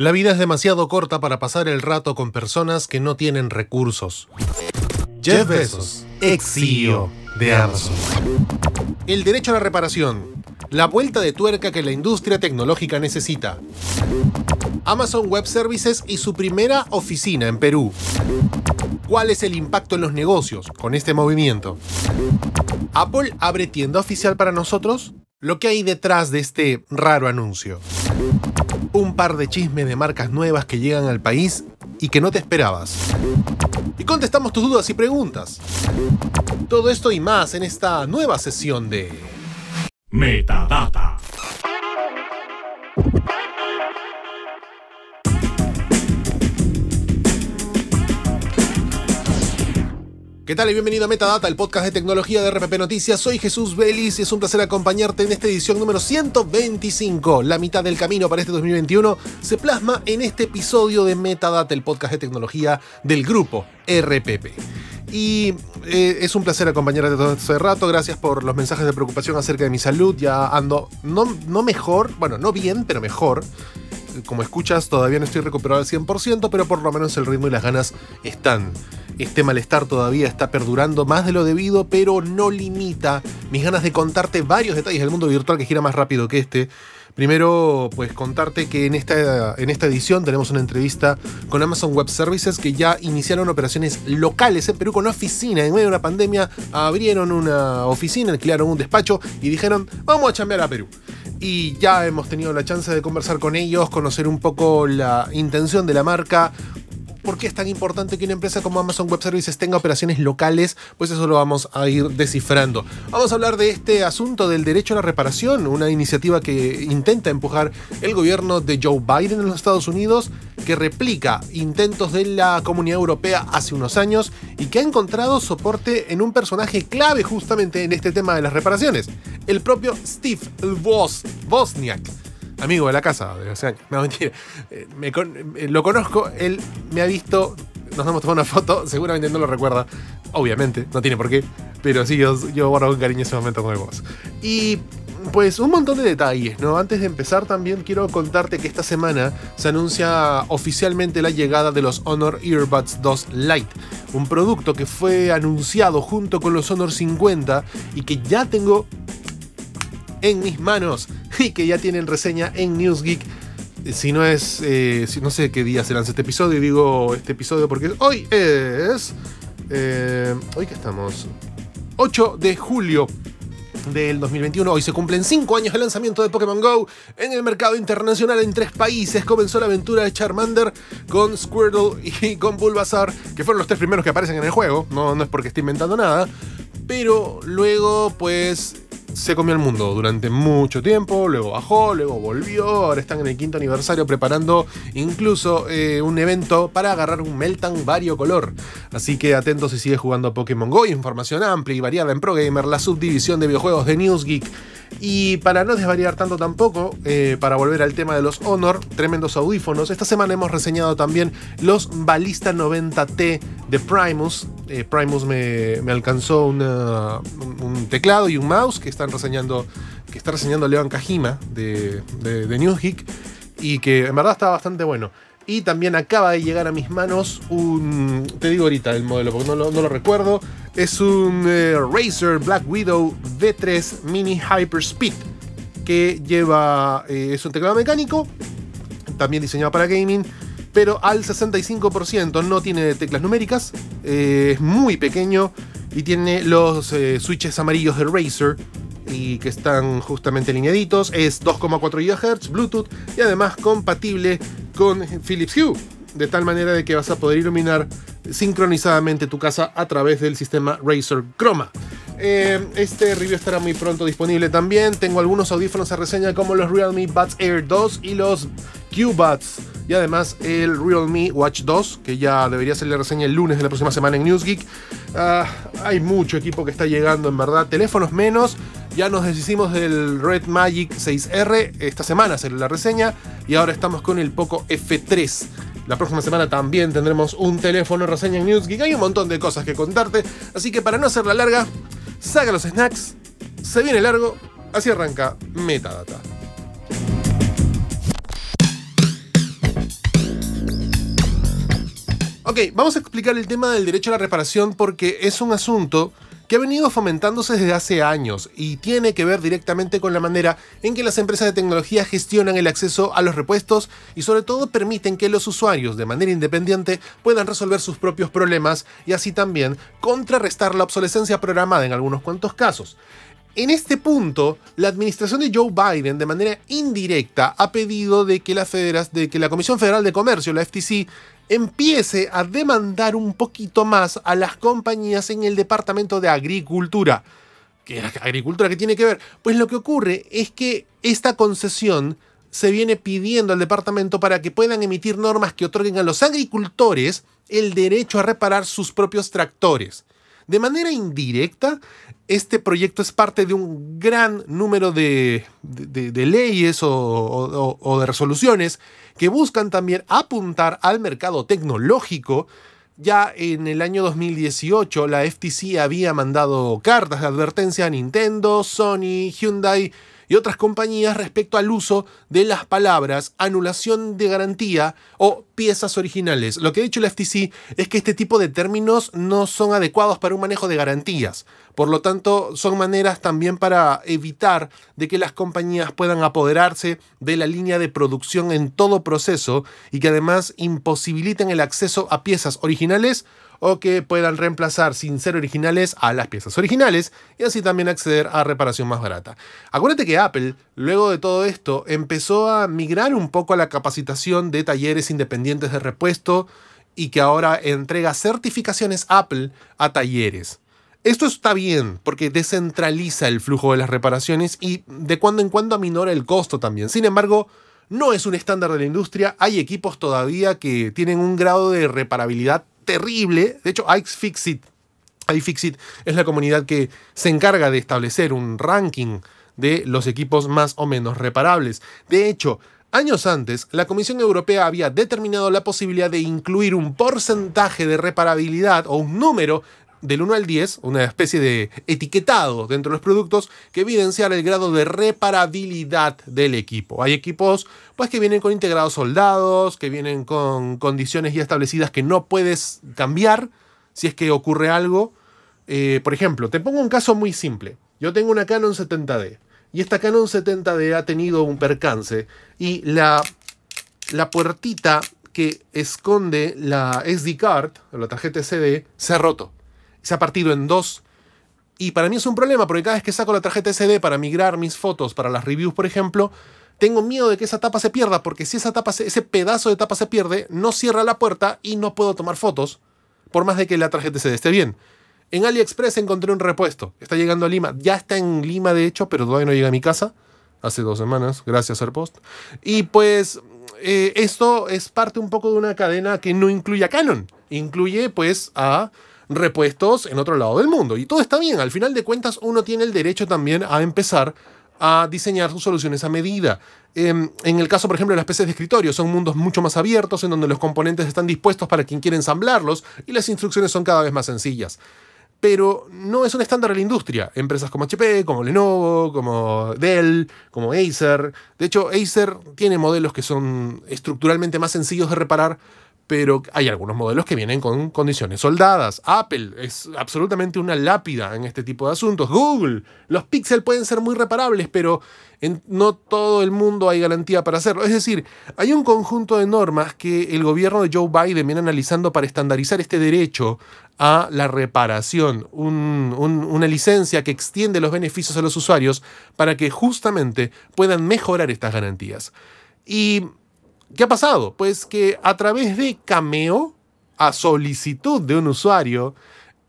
La vida es demasiado corta para pasar el rato con personas que no tienen recursos. Jeff Bezos, ex e de Amazon. El derecho a la reparación. La vuelta de tuerca que la industria tecnológica necesita. Amazon Web Services y su primera oficina en Perú. ¿Cuál es el impacto en los negocios con este movimiento? ¿Apple abre tienda oficial para nosotros? lo que hay detrás de este raro anuncio. Un par de chismes de marcas nuevas que llegan al país y que no te esperabas. Y contestamos tus dudas y preguntas. Todo esto y más en esta nueva sesión de Metadata. ¿Qué tal y bienvenido a Metadata, el podcast de tecnología de RPP Noticias? Soy Jesús Vélez y es un placer acompañarte en esta edición número 125. La mitad del camino para este 2021 se plasma en este episodio de Metadata, el podcast de tecnología del grupo RPP. Y eh, es un placer acompañarte todo este rato. Gracias por los mensajes de preocupación acerca de mi salud. Ya ando no, no mejor, bueno, no bien, pero mejor como escuchas, todavía no estoy recuperado al 100%, pero por lo menos el ritmo y las ganas están. Este malestar todavía está perdurando más de lo debido, pero no limita mis ganas de contarte varios detalles del mundo virtual que gira más rápido que este Primero, pues contarte que en esta, en esta edición tenemos una entrevista con Amazon Web Services que ya iniciaron operaciones locales en Perú con una oficina. En medio de una pandemia abrieron una oficina, alquilaron un despacho y dijeron, vamos a chambear a Perú. Y ya hemos tenido la chance de conversar con ellos, conocer un poco la intención de la marca, por qué es tan importante que una empresa como Amazon Web Services tenga operaciones locales, pues eso lo vamos a ir descifrando. Vamos a hablar de este asunto del derecho a la reparación, una iniciativa que intenta empujar el gobierno de Joe Biden en los Estados Unidos, que replica intentos de la Comunidad Europea hace unos años y que ha encontrado soporte en un personaje clave justamente en este tema de las reparaciones, el propio Steve Bosniak amigo de la casa de hace años. No, mentira. Eh, me eh, lo conozco, él me ha visto, nos hemos tomado una foto, seguramente no lo recuerda, obviamente, no tiene por qué, pero sí, yo, guardo con cariño ese momento con el Y pues un montón de detalles, ¿no? Antes de empezar también quiero contarte que esta semana se anuncia oficialmente la llegada de los Honor Earbuds 2 Lite, un producto que fue anunciado junto con los Honor 50 y que ya tengo en mis manos y que ya tienen reseña en NewsGeek. Eh, si no es, eh, si no sé qué día se lanza este episodio, y digo este episodio porque hoy es. Eh, hoy que estamos. 8 de julio del 2021. Hoy se cumplen 5 años del lanzamiento de Pokémon Go en el mercado internacional en tres países. Comenzó la aventura de Charmander con Squirtle y con Bulbasaur, que fueron los tres primeros que aparecen en el juego. No, no es porque esté inventando nada. Pero luego, pues, se comió el mundo durante mucho tiempo, luego bajó, luego volvió, ahora están en el quinto aniversario preparando incluso eh, un evento para agarrar un Meltan vario color. Así que atentos si sigue jugando a Pokémon Go, información amplia y variada en ProGamer, la subdivisión de videojuegos de Newsgeek. Y para no desvariar tanto tampoco, eh, para volver al tema de los Honor, tremendos audífonos, esta semana hemos reseñado también los Balista 90T de Primus. Eh, Primus me, alcanzó un teclado y un mouse que están reseñando, que está reseñando Leon Kajima de, de, de New Geek y que en verdad está bastante bueno. Y también acaba de llegar a mis manos un. Te digo ahorita el modelo porque no lo, recuerdo. Es un eh, Razer Black Widow V3 Mini Hyper Speed. Que lleva. Eh, es un teclado mecánico. También diseñado para gaming. Pero al 65% no tiene teclas numéricas. Eh, es muy pequeño. Y tiene los switches amarillos de Razer y que están justamente alineaditos. Es 2,4 GHz, Bluetooth y además compatible con Philips Hue. De tal manera de que vas a poder iluminar sincronizadamente tu casa a través del sistema Razer Chroma. Eh, este review estará muy pronto disponible también. Tengo algunos audífonos a reseña como los Realme Buds Air 2 y los y además el Realme Watch 2, que ya debería ser la reseña el lunes de la próxima semana en Newsgeek. Geek ah, hay mucho equipo que está llegando, en verdad. Teléfonos menos. Ya nos deshicimos del Red Magic 6R. Esta semana será la reseña. Y ahora estamos con el Poco F3. La próxima semana también tendremos un teléfono reseña en Newsgeek. Hay un montón de cosas que contarte. Así que para no hacerla larga, saca los snacks. Se viene largo. Así arranca Metadata. Ok, vamos a explicar el tema del derecho a la reparación porque es un asunto que ha venido fomentándose desde hace años y tiene que ver directamente con la manera en que las empresas de tecnología gestionan el acceso a los repuestos y sobre todo permiten que los usuarios de manera independiente puedan resolver sus propios problemas y así también contrarrestar la obsolescencia programada en algunos cuantos casos. En este punto, la administración de Joe Biden, de manera indirecta, ha pedido de que la, de que la Comisión Federal de Comercio, la FTC, empiece a demandar un poquito más a las compañías en el departamento de agricultura. ¿Qué agricultura que tiene que ver? Pues lo que ocurre es que esta concesión se viene pidiendo al departamento para que puedan emitir normas que otorguen a los agricultores el derecho a reparar sus propios tractores. De manera indirecta, este proyecto es parte de un gran número de, leyes o, o de resoluciones que buscan también apuntar al mercado tecnológico. Ya en el año 2018 la FTC había mandado cartas de advertencia a Nintendo, Sony, Hyundai y otras compañías respecto al uso de las palabras anulación de garantía o piezas originales. Lo que ha dicho la FTC es que este tipo de términos no son adecuados para un manejo de garantías. Por lo tanto, son maneras también para evitar de que las compañías puedan apoderarse de la línea de producción en todo proceso y que además imposibiliten el acceso a piezas originales o que puedan reemplazar sin ser originales a las piezas originales y así también acceder a reparación más barata. Acuérdate que Apple, luego de todo esto, empezó a migrar un poco a la capacitación de talleres independientes de repuesto y que ahora entrega certificaciones Apple a talleres. Esto está bien porque descentraliza el flujo de las reparaciones y de cuando en cuando aminora el costo también. Sin embargo, no es un estándar de la industria. Hay equipos todavía que tienen un grado de reparabilidad terrible. De hecho, iFixit, iFixit es la comunidad que se encarga de establecer un ranking de los equipos más o menos reparables. De hecho, Años antes, la Comisión Europea había determinado la posibilidad de incluir un porcentaje de reparabilidad o un número del 1 al 10, una especie de etiquetado dentro de los productos que evidenciara el grado de reparabilidad del equipo. Hay equipos pues que vienen con integrados soldados, que vienen con condiciones ya establecidas que no puedes cambiar si es que ocurre algo. Eh, por ejemplo, te pongo un caso muy simple. Yo tengo una Canon 70D. Y esta Canon 70D ha tenido un percance y la, la puertita que esconde la SD card, la tarjeta SD, se ha roto. Se ha partido en dos. Y para mí es un problema porque cada vez que saco la tarjeta SD para migrar mis fotos para las reviews, por ejemplo, tengo miedo de que esa tapa se pierda porque si esa tapa ese pedazo de tapa se pierde, no cierra la puerta y no puedo tomar fotos por más de que la tarjeta SD esté bien. En AliExpress encontré un repuesto. Está llegando a Lima. Ya está en Lima, de hecho, pero todavía no llega a mi casa. Hace dos semanas, gracias Airpost. Y pues eh, esto es parte un poco de una cadena que no incluye a Canon. Incluye pues a repuestos en otro lado del mundo. Y todo está bien. Al final de cuentas, uno tiene el derecho también a empezar a diseñar sus soluciones a medida. Em, en el caso, por ejemplo, de las PCs de escritorio, son mundos mucho más abiertos en donde los componentes están dispuestos para quien quiere ensamblarlos y las instrucciones son cada vez más sencillas pero no es un estándar de la industria. Empresas como HP, como Lenovo, como Dell, como Acer. De hecho, Acer tiene modelos que son estructuralmente más sencillos de reparar pero hay algunos modelos que vienen con condiciones soldadas. Apple es absolutamente una lápida en este tipo de asuntos. Google, los Pixel pueden ser muy reparables, pero en no todo el mundo hay garantía para hacerlo. Es decir, hay un conjunto de normas que el gobierno de Joe Biden viene analizando para estandarizar este derecho a la reparación, una licencia que extiende los beneficios a los usuarios para que justamente puedan mejorar estas garantías. Y ¿Qué ha pasado? Pues que a través de Cameo, a solicitud de un usuario,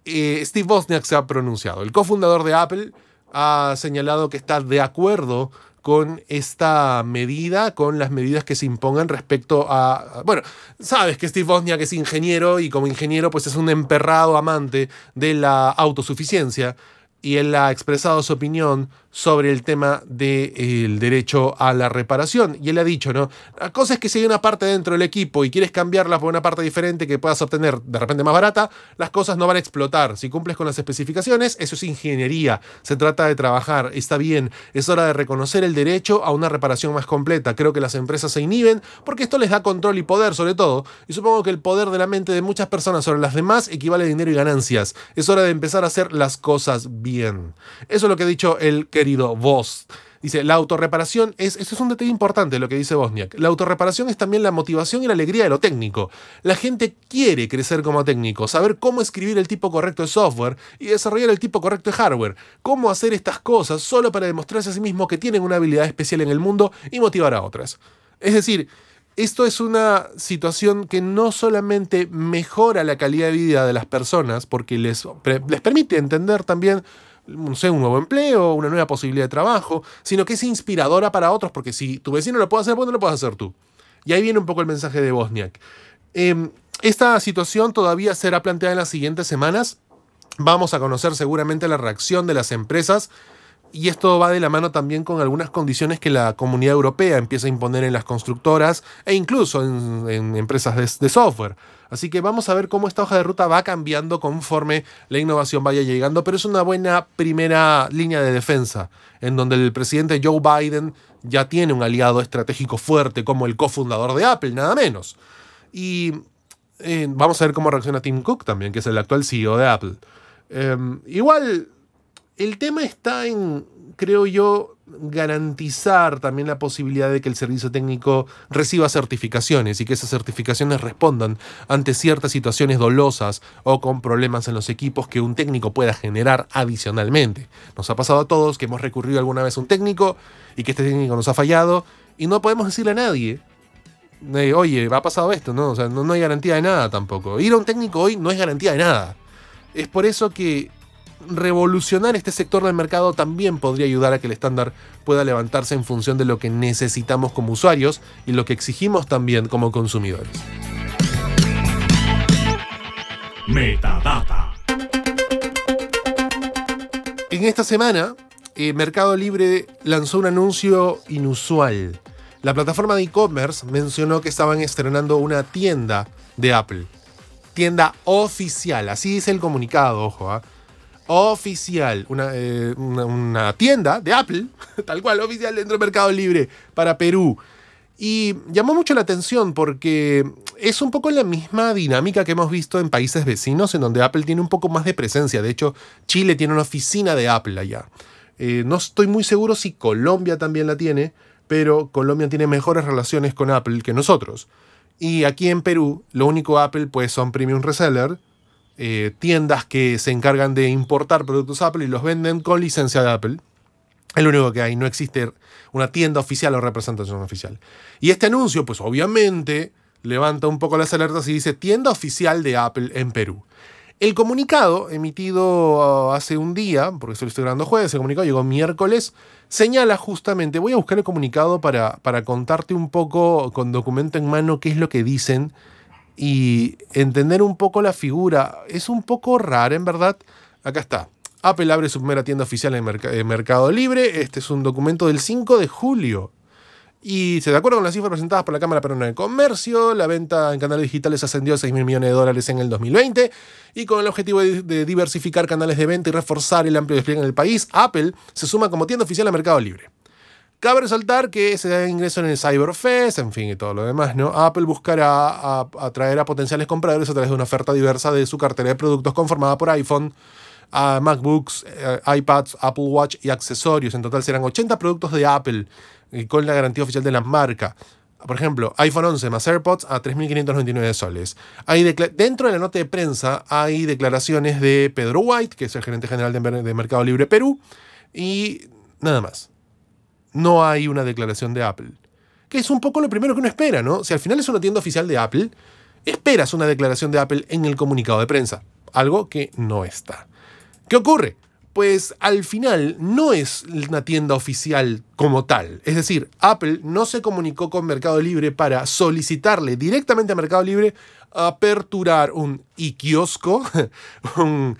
eh, Steve Wozniak se ha pronunciado. El cofundador de Apple ha señalado que está de acuerdo con esta medida, con las medidas que se impongan respecto a... Bueno, sabes que Steve Wozniak es ingeniero y como ingeniero pues es un emperrado amante de la autosuficiencia y él ha expresado su opinión sobre el tema del derecho a la reparación. Y él ha dicho, ¿no? La cosa es que si hay una parte dentro del equipo y quieres cambiarla por una parte diferente que puedas obtener de repente más barata, las cosas no van a explotar. Si cumples con las especificaciones, eso es ingeniería. Se trata de trabajar, está bien. Es hora de reconocer el derecho a una reparación más completa. Creo que las empresas se inhiben porque esto les da control y poder sobre todo. Y supongo que el poder de la mente de muchas personas sobre las demás equivale a dinero y ganancias. Es hora de empezar a hacer las cosas bien. Eso es lo que ha dicho el querido vos. Dice, la autorreparación es, eso es un detalle importante lo que dice Bosniak, la autorreparación es también la motivación y la alegría de lo técnico. La gente quiere crecer como técnico, saber cómo escribir el tipo correcto de software y desarrollar el tipo correcto de hardware, cómo hacer estas cosas solo para demostrarse a sí mismo que tienen una habilidad especial en el mundo y motivar a otras. Es decir, esto es una situación que no solamente mejora la calidad de vida de las personas, porque les, les permite entender también no sé, un nuevo empleo, una nueva posibilidad de trabajo, sino que es inspiradora para otros, porque si tu vecino lo puede hacer, pues no lo puedes hacer tú. Y ahí viene un poco el mensaje de Bosniak. Em, esta situación todavía será planteada en las siguientes semanas. Vamos a conocer seguramente la reacción de las empresas y esto va de la mano también con algunas condiciones que la comunidad europea empieza a imponer en las constructoras e incluso en, empresas de, software. Así que vamos a ver cómo esta hoja de ruta va cambiando conforme la innovación vaya llegando, pero es una buena primera línea de defensa, en donde el presidente Joe Biden ya tiene un aliado estratégico fuerte como el cofundador de Apple, nada menos. Y eh, vamos a ver cómo reacciona Tim Cook también, que es el actual CEO de Apple. Em, igual el tema está en, creo yo, garantizar también la posibilidad de que el servicio técnico reciba certificaciones y que esas certificaciones respondan ante ciertas situaciones dolosas o con problemas en los equipos que un técnico pueda generar adicionalmente. Nos ha pasado a todos que hemos recurrido alguna vez a un técnico y que este técnico nos ha fallado y no podemos decirle a nadie. Oye, ha pasado esto, ¿no? O sea, no hay garantía de nada tampoco. Ir a un técnico hoy no es garantía de nada. Es por eso que revolucionar este sector del mercado también podría ayudar a que el estándar pueda levantarse en función de lo que necesitamos como usuarios y lo que exigimos también como consumidores. Metadata. En esta semana, eh, Mercado Libre lanzó un anuncio inusual. La plataforma de e-commerce mencionó que estaban estrenando una tienda de Apple. Tienda oficial, así dice el comunicado, ojo. ¿ah? oficial, eh, una, tienda de Apple, tal cual, oficial dentro del Mercado Libre para Perú. Y llamó mucho la atención porque es un poco la misma dinámica que hemos visto en países vecinos, en donde Apple tiene un poco más de presencia. De hecho, Chile tiene una oficina de Apple allá. Eh, no estoy muy seguro si Colombia también la tiene, pero Colombia tiene mejores relaciones con Apple que nosotros. Y aquí en Perú, lo único Apple pues son premium reseller eh, tiendas que se encargan de importar productos Apple y los venden con licencia de Apple. Es lo único que hay, no existe una tienda oficial o representación oficial. Y este anuncio, pues obviamente, levanta un poco las alertas y dice tienda oficial de Apple en Perú. El comunicado emitido uh, hace un día, porque se lo estoy grabando jueves, el comunicado llegó miércoles, señala justamente, voy a buscar el comunicado para, para contarte un poco con documento en mano qué es lo que dicen y entender un poco la figura. Es un poco raro, en verdad. Acá está. Apple abre su primera tienda oficial en Mercado Libre. Este es un documento del 5 de julio. Y se de acuerdo con las cifras presentadas por la Cámara Peruana de Comercio, la venta en canales digitales ascendió a 6 mil millones de dólares en el 2020 y con el objetivo de diversificar canales de venta y reforzar el amplio despliegue en el país, Apple se suma como tienda oficial a Mercado Libre. Cabe resaltar que se da ingreso en el Cyberfest, en fin, y todo lo demás, ¿no? Apple buscará atraer a, potenciales compradores a través de una oferta diversa de su cartera de productos conformada por iPhone, ah, MacBooks, eh, iPads, Apple Watch y accesorios. En total serán 80 productos de Apple eh, con la garantía oficial de la marca. Por ejemplo, iPhone 11 más AirPods a 3.599 soles. Hay dentro de la nota de prensa hay declaraciones de Pedro White, que es el gerente general de, Mercado Libre Perú, y nada más no hay una declaración de Apple. Que es un poco lo primero que uno espera, ¿no? Si al final es una tienda oficial de Apple, esperas una declaración de Apple en el comunicado de prensa, algo que no está. ¿Qué ocurre? Pues al final no es una tienda oficial como tal. Es decir, Apple no se comunicó con Mercado Libre para solicitarle directamente a Mercado Libre aperturar un e-kiosco, un,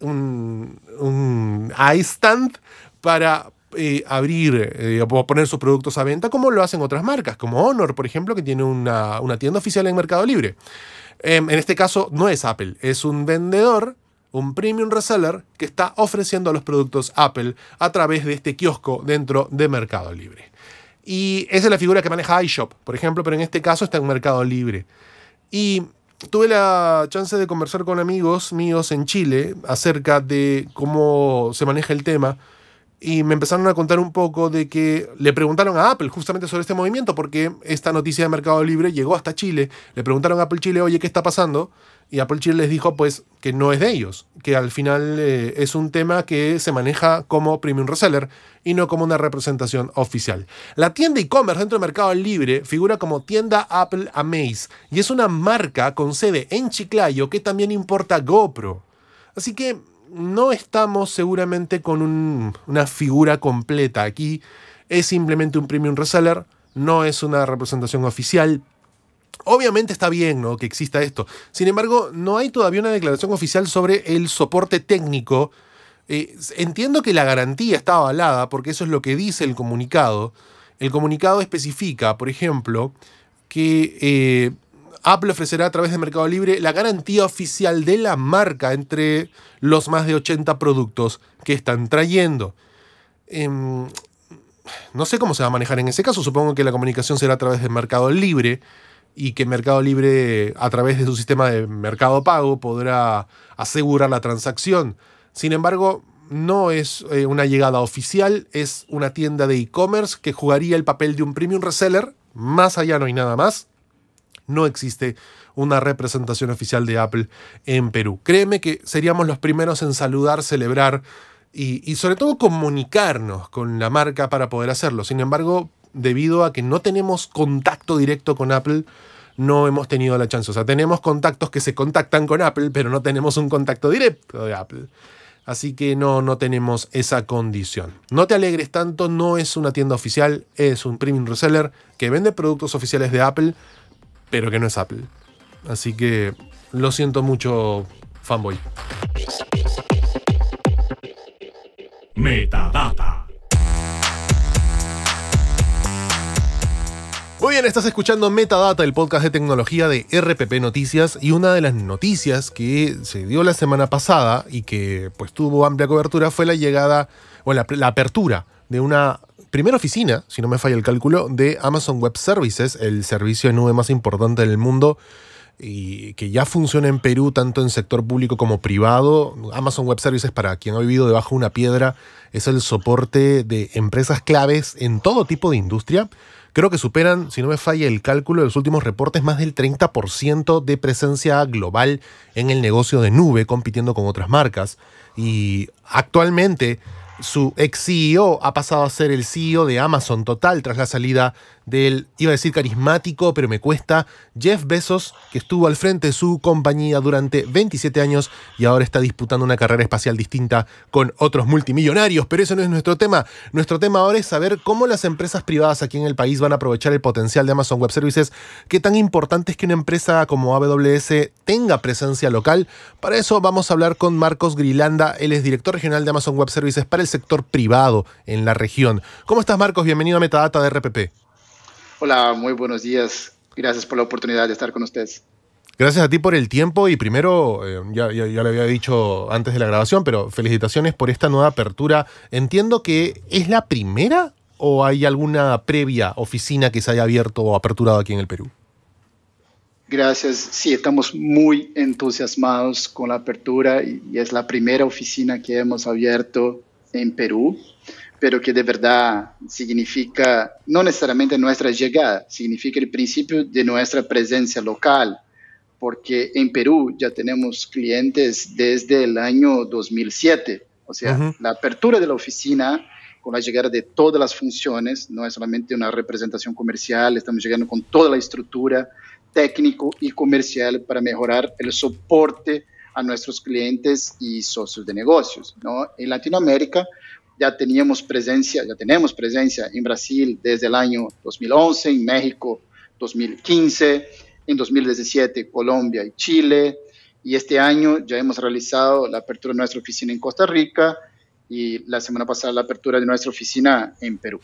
un, un iStand para eh, abrir eh, o poner sus productos a venta como lo hacen otras marcas, como Honor, por ejemplo, que tiene una, tienda oficial en Mercado Libre. Em, en este caso no es Apple, es un vendedor, un premium reseller, que está ofreciendo los productos Apple a través de este kiosco dentro de Mercado Libre. Y esa es la figura que maneja iShop, por ejemplo, pero en este caso está en Mercado Libre. Y tuve la chance de conversar con amigos míos en Chile acerca de cómo se maneja el tema y me empezaron a contar un poco de que le preguntaron a Apple justamente sobre este movimiento, porque esta noticia de Mercado Libre llegó hasta Chile. Le preguntaron a Apple Chile, oye, ¿qué está pasando? Y Apple Chile les dijo, pues, que no es de ellos, que al final eh, es un tema que se maneja como premium reseller y no como una representación oficial. La tienda e-commerce dentro de Mercado Libre figura como tienda Apple Amaze y es una marca con sede en Chiclayo que también importa GoPro. Así que no estamos seguramente con una figura completa aquí. Es simplemente un premium reseller, no es una representación oficial. Obviamente está bien que exista esto. Sin embargo, no hay todavía una declaración oficial sobre el soporte técnico. Eh, entiendo que la garantía está avalada porque eso es lo que dice el comunicado. El comunicado especifica, por ejemplo, que eh, Apple ofrecerá a través de Mercado Libre la garantía oficial de la marca entre los más de 80 productos que están trayendo. Em, no sé cómo se va a manejar en ese caso, supongo que la comunicación será a través de Mercado Libre y que Mercado Libre a través de su sistema de mercado pago podrá asegurar la transacción. Sin embargo, no es eh, una llegada oficial, es una tienda de e-commerce que jugaría el papel de un premium reseller, más allá no hay nada más no existe una representación oficial de Apple en Perú. Créeme que seríamos los primeros en saludar, celebrar y, sobre todo comunicarnos con la marca para poder hacerlo. Sin embargo, debido a que no tenemos contacto directo con Apple, no hemos tenido la chance. O sea, tenemos contactos que se contactan con Apple, pero no tenemos un contacto directo de Apple. Así que no, no tenemos esa condición. No te alegres tanto, no es una tienda oficial, es un premium reseller que vende productos oficiales de Apple, pero que no es Apple. Así que lo siento mucho, fanboy. Metadata. Muy bien, estás escuchando Metadata, el podcast de tecnología de RPP Noticias y una de las noticias que se dio la semana pasada y que pues tuvo amplia cobertura fue la llegada o la, la apertura de una primera oficina, si no me falla el cálculo, de Amazon Web Services, el servicio de nube más importante del mundo y que ya funciona en Perú tanto en sector público como privado. Amazon Web Services, para quien ha vivido debajo de una piedra, es el soporte de empresas claves en todo tipo de industria. Creo que superan, si no me falla el cálculo de los últimos reportes, más del 30% de presencia global en el negocio de nube, compitiendo con otras marcas. Y actualmente su ex CEO ha pasado a ser el CEO de Amazon Total tras la salida del, iba a decir carismático, pero me cuesta, Jeff Bezos, que estuvo al frente de su compañía durante 27 años y ahora está disputando una carrera espacial distinta con otros multimillonarios. Pero eso no es nuestro tema. Nuestro tema ahora es saber cómo las empresas privadas aquí en el país van a aprovechar el potencial de Amazon Web Services, qué tan importante es que una empresa como AWS tenga presencia local. Para eso vamos a hablar con Marcos Grilanda, él es director regional de Amazon Web Services para el sector privado en la región. ¿Cómo estás Marcos? Bienvenido a Metadata de RPP. Hola, muy buenos días. Gracias por la oportunidad de estar con ustedes. Gracias a ti por el tiempo y primero, eh, ya, le lo había dicho antes de la grabación, pero felicitaciones por esta nueva apertura. Entiendo que es la primera o hay alguna previa oficina que se haya abierto o aperturado aquí en el Perú. Gracias. Sí, estamos muy entusiasmados con la apertura y es la primera oficina que hemos abierto en Perú pero que de verdad significa no necesariamente nuestra llegada, significa el principio de nuestra presencia local, porque en Perú ya tenemos clientes desde el año 2007, o sea, la apertura de la oficina con la llegada de todas las funciones, no es solamente una representación comercial, estamos llegando con toda la estructura técnico y comercial para mejorar el soporte a nuestros clientes y socios de negocios. ¿no? En Latinoamérica, ya teníamos presencia, ya tenemos presencia en Brasil desde el año 2011, en México 2015, en 2017 Colombia y Chile, y este año ya hemos realizado la apertura de nuestra oficina en Costa Rica y la semana pasada la apertura de nuestra oficina en Perú.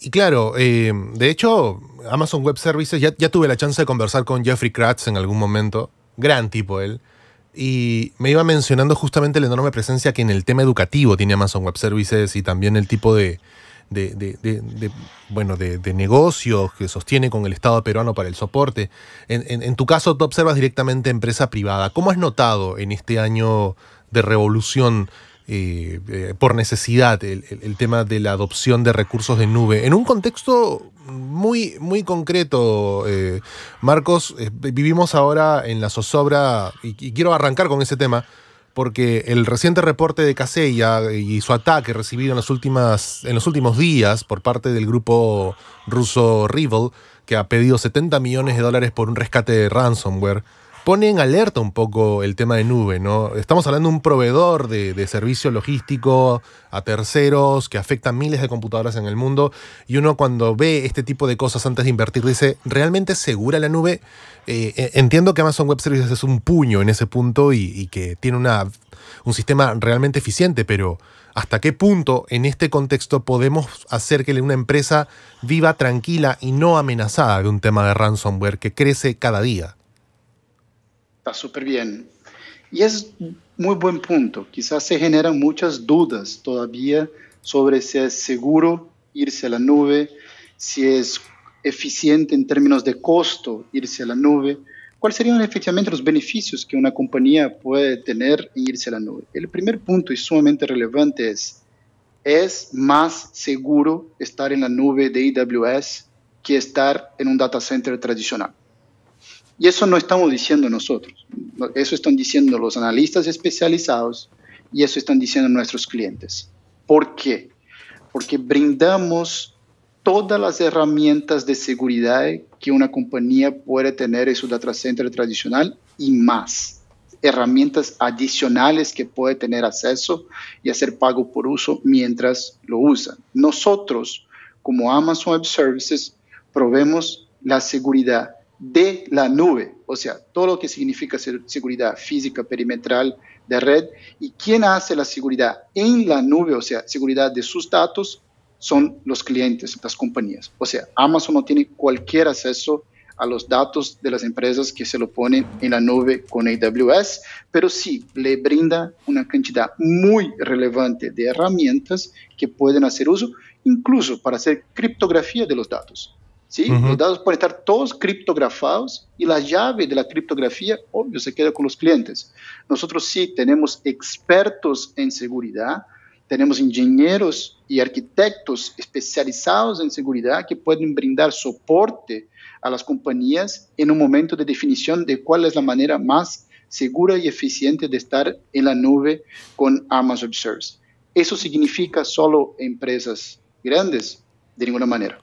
Y claro, eh, de hecho, Amazon Web Services, ya, ya tuve la chance de conversar con Jeffrey Kratz en algún momento, gran tipo él y me iba mencionando justamente la enorme presencia que en el tema educativo tiene Amazon Web Services y también el tipo de, de, bueno, de, negocios que sostiene con el Estado peruano para el soporte. en, tu caso, tú observas directamente empresa privada. ¿Cómo has notado en este año de revolución eh, eh, por necesidad el, tema de la adopción de recursos de nube. En un contexto muy, muy concreto, eh, Marcos, vivimos ahora en la zozobra, y, quiero arrancar con ese tema, porque el reciente reporte de Casella y su ataque recibido en, las últimas, en los últimos días por parte del grupo ruso Rival, que ha pedido 70 millones de dólares por un rescate de ransomware, pone en alerta un poco el tema de nube, ¿no? Estamos hablando de un proveedor de, servicio logístico a terceros que afecta a miles de computadoras en el mundo y uno cuando ve este tipo de cosas antes de invertir dice, ¿realmente segura la nube? Eh, eh, entiendo que Amazon Web Services es un puño en ese punto y, que tiene una, un sistema realmente eficiente, pero ¿hasta qué punto en este contexto podemos hacer que una empresa viva tranquila y no amenazada de un tema de ransomware que crece cada día? está súper bien. Y es muy buen punto. Quizás se generan muchas dudas todavía sobre si es seguro irse a la nube, si es eficiente en términos de costo irse a la nube. ¿Cuáles serían efectivamente los beneficios que una compañía puede tener en irse a la nube? El primer punto y sumamente relevante es, es más seguro estar en la nube de AWS que estar en un data center tradicional. Y eso no estamos diciendo nosotros, eso están diciendo los analistas especializados y eso están diciendo nuestros clientes. ¿Por qué? Porque brindamos todas las herramientas de seguridad que una compañía puede tener en su data center tradicional y más. Herramientas adicionales que puede tener acceso y hacer pago por uso mientras lo usa. Nosotros, como Amazon Web Services, proveemos la seguridad de la nube, o sea, todo lo que significa seguridad física perimetral de red y quién hace la seguridad en la nube, o sea, seguridad de sus datos, son los clientes, las compañías. O sea, Amazon no tiene cualquier acceso a los datos de las empresas que se lo ponen en la nube con AWS, pero sí le brinda una cantidad muy relevante de herramientas que pueden hacer uso, incluso para hacer criptografía de los datos. Los datos pueden estar todos criptografados y la llave de la criptografía, obvio, se queda con los clientes. Nosotros sí tenemos expertos en seguridad, tenemos ingenieros y arquitectos especializados en seguridad que pueden brindar soporte a las compañías en un momento de definición de cuál es la manera más segura y eficiente de estar en la nube con Amazon Service. Eso significa solo empresas grandes de ninguna manera.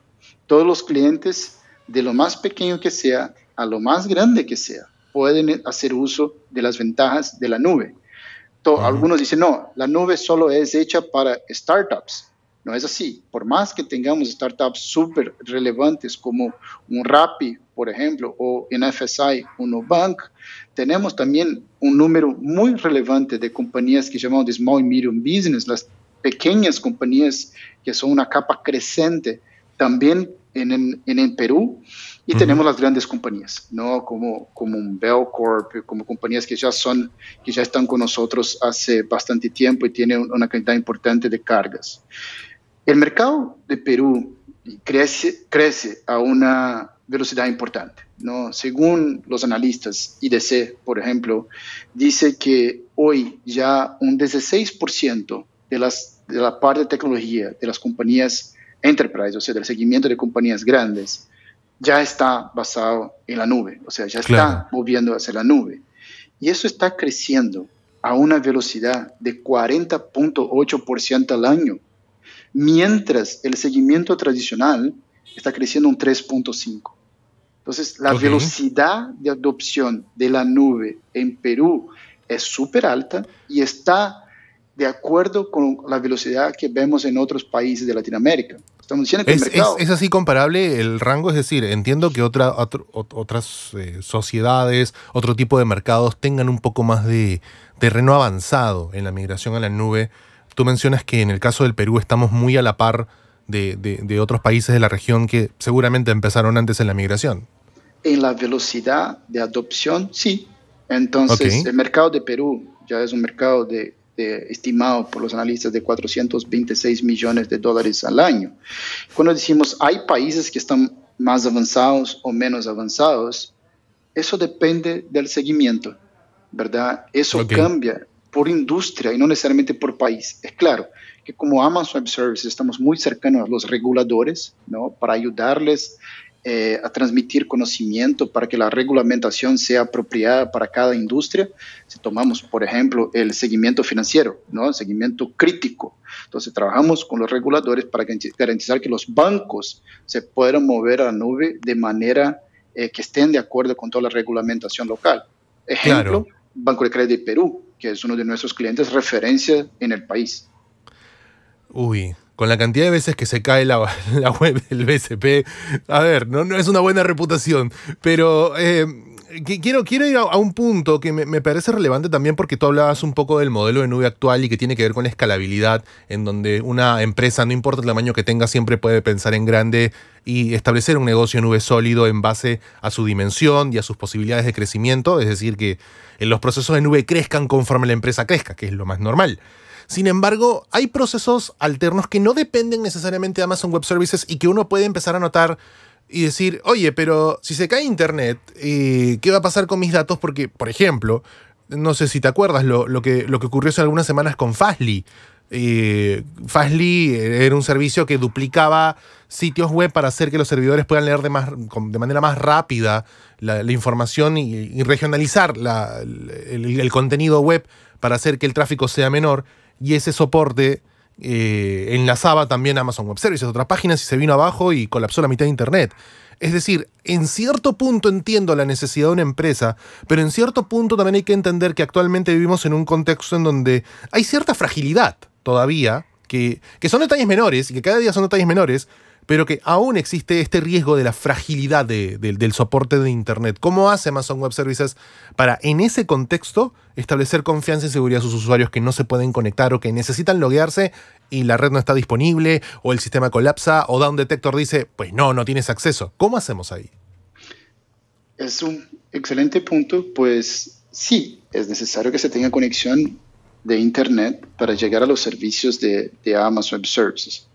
Todos los clientes, de lo más pequeño que sea a lo más grande que sea, pueden hacer uso de las ventajas de la nube. Algunos dicen, no, la nube solo es hecha para startups. No es así. Por más que tengamos startups súper relevantes como un Rappi, por ejemplo, o en FSI, un Bank, tenemos también un número muy relevante de compañías que llamamos de Small and Medium Business, las pequeñas compañías que son una capa creciente también en, en, en Perú. Y tenemos las grandes compañías, ¿no? Como, como un como compañías que ya, son, que ya están con nosotros hace bastante tiempo y tienen una cantidad importante de cargas. El mercado de Perú crece, crece a una velocidad importante. ¿no? Según los analistas, IDC, por ejemplo, dice que hoy ya un 16% de, las, de la parte de tecnología de las compañías enterprise, o sea, del seguimiento de compañías grandes, ya está basado en la nube, o sea, ya está moviendo hacia la nube. Y eso está creciendo a una velocidad de 40.8% al año, mientras el seguimiento tradicional está creciendo un 3.5%. Entonces, la velocidad de adopción de la nube en Perú es súper alta y está de acuerdo con la velocidad que vemos en otros países de Latinoamérica es, así comparable el rango, es decir, entiendo que otra, otras eh, sociedades, otro tipo de mercados tengan un poco más de terreno avanzado en la migración a la nube. Tú mencionas que en el caso del Perú estamos muy a la par de, de, otros países de la región que seguramente empezaron antes en la migración. En la velocidad de adopción, sí. Entonces, el mercado de Perú ya es un mercado de este, estimado por los analistas de 426 millones de dólares al año. Cuando decimos hay países que están más avanzados o menos avanzados, eso depende del seguimiento, ¿verdad? Eso cambia por industria y no necesariamente por país. Es claro que como Amazon Web Services estamos muy cercanos a los reguladores, ¿no? Para ayudarles eh, a transmitir conocimiento para que la regulamentación sea apropiada para cada industria. Si tomamos, por ejemplo, el seguimiento financiero, ¿no? el seguimiento crítico. Entonces, trabajamos con los reguladores para garantizar que los bancos se puedan mover a la nube de manera eh, que estén de acuerdo con toda la regulamentación local. Ejemplo, Banco de Crédito de Perú, que es uno de nuestros clientes referencia en el país. Uy, con la cantidad de veces que se cae la, web del BSP, a ver, no, es una buena reputación, pero eh, quiero, quiero ir a, un punto que me, parece relevante también porque tú hablabas un poco del modelo de nube actual y que tiene que ver con escalabilidad, en donde una empresa, no importa el tamaño que tenga, siempre puede pensar en grande y establecer un negocio en nube sólido en base a su dimensión y a sus posibilidades de crecimiento, es decir, que los procesos de nube crezcan conforme la empresa crezca, que es lo más normal. Sin embargo, hay procesos alternos que no dependen necesariamente de Amazon Web Services y que uno puede empezar a notar y decir, oye, pero si se cae Internet, eh, ¿qué va a pasar con mis datos? Porque, por ejemplo, no sé si te acuerdas lo, que, lo que ocurrió hace algunas semanas con Fastly. Eh, Fastly era un servicio que duplicaba sitios web para hacer que los servidores puedan leer de, más, de manera más rápida la, información y, regionalizar el contenido web para hacer que el tráfico sea menor y ese soporte eh, enlazaba también a Amazon Web Services, otras páginas, y se vino abajo y colapsó la mitad de Internet. Es decir, en cierto punto entiendo la necesidad de una empresa, pero en cierto punto también hay que entender que actualmente vivimos en un contexto en donde hay cierta fragilidad todavía, que, que son detalles menores y que cada día son detalles menores, pero que aún existe este riesgo de la fragilidad del soporte de Internet. ¿Cómo hace Amazon Web Services para, en ese contexto, establecer confianza y seguridad a sus usuarios que no se pueden conectar o que necesitan loguearse y la red no está disponible, o el sistema colapsa, o da un detector dice, pues no, no tienes acceso? ¿Cómo hacemos ahí? Es un excelente punto, pues sí, es necesario que se tenga conexión de Internet para llegar a los servicios de Amazon Web Services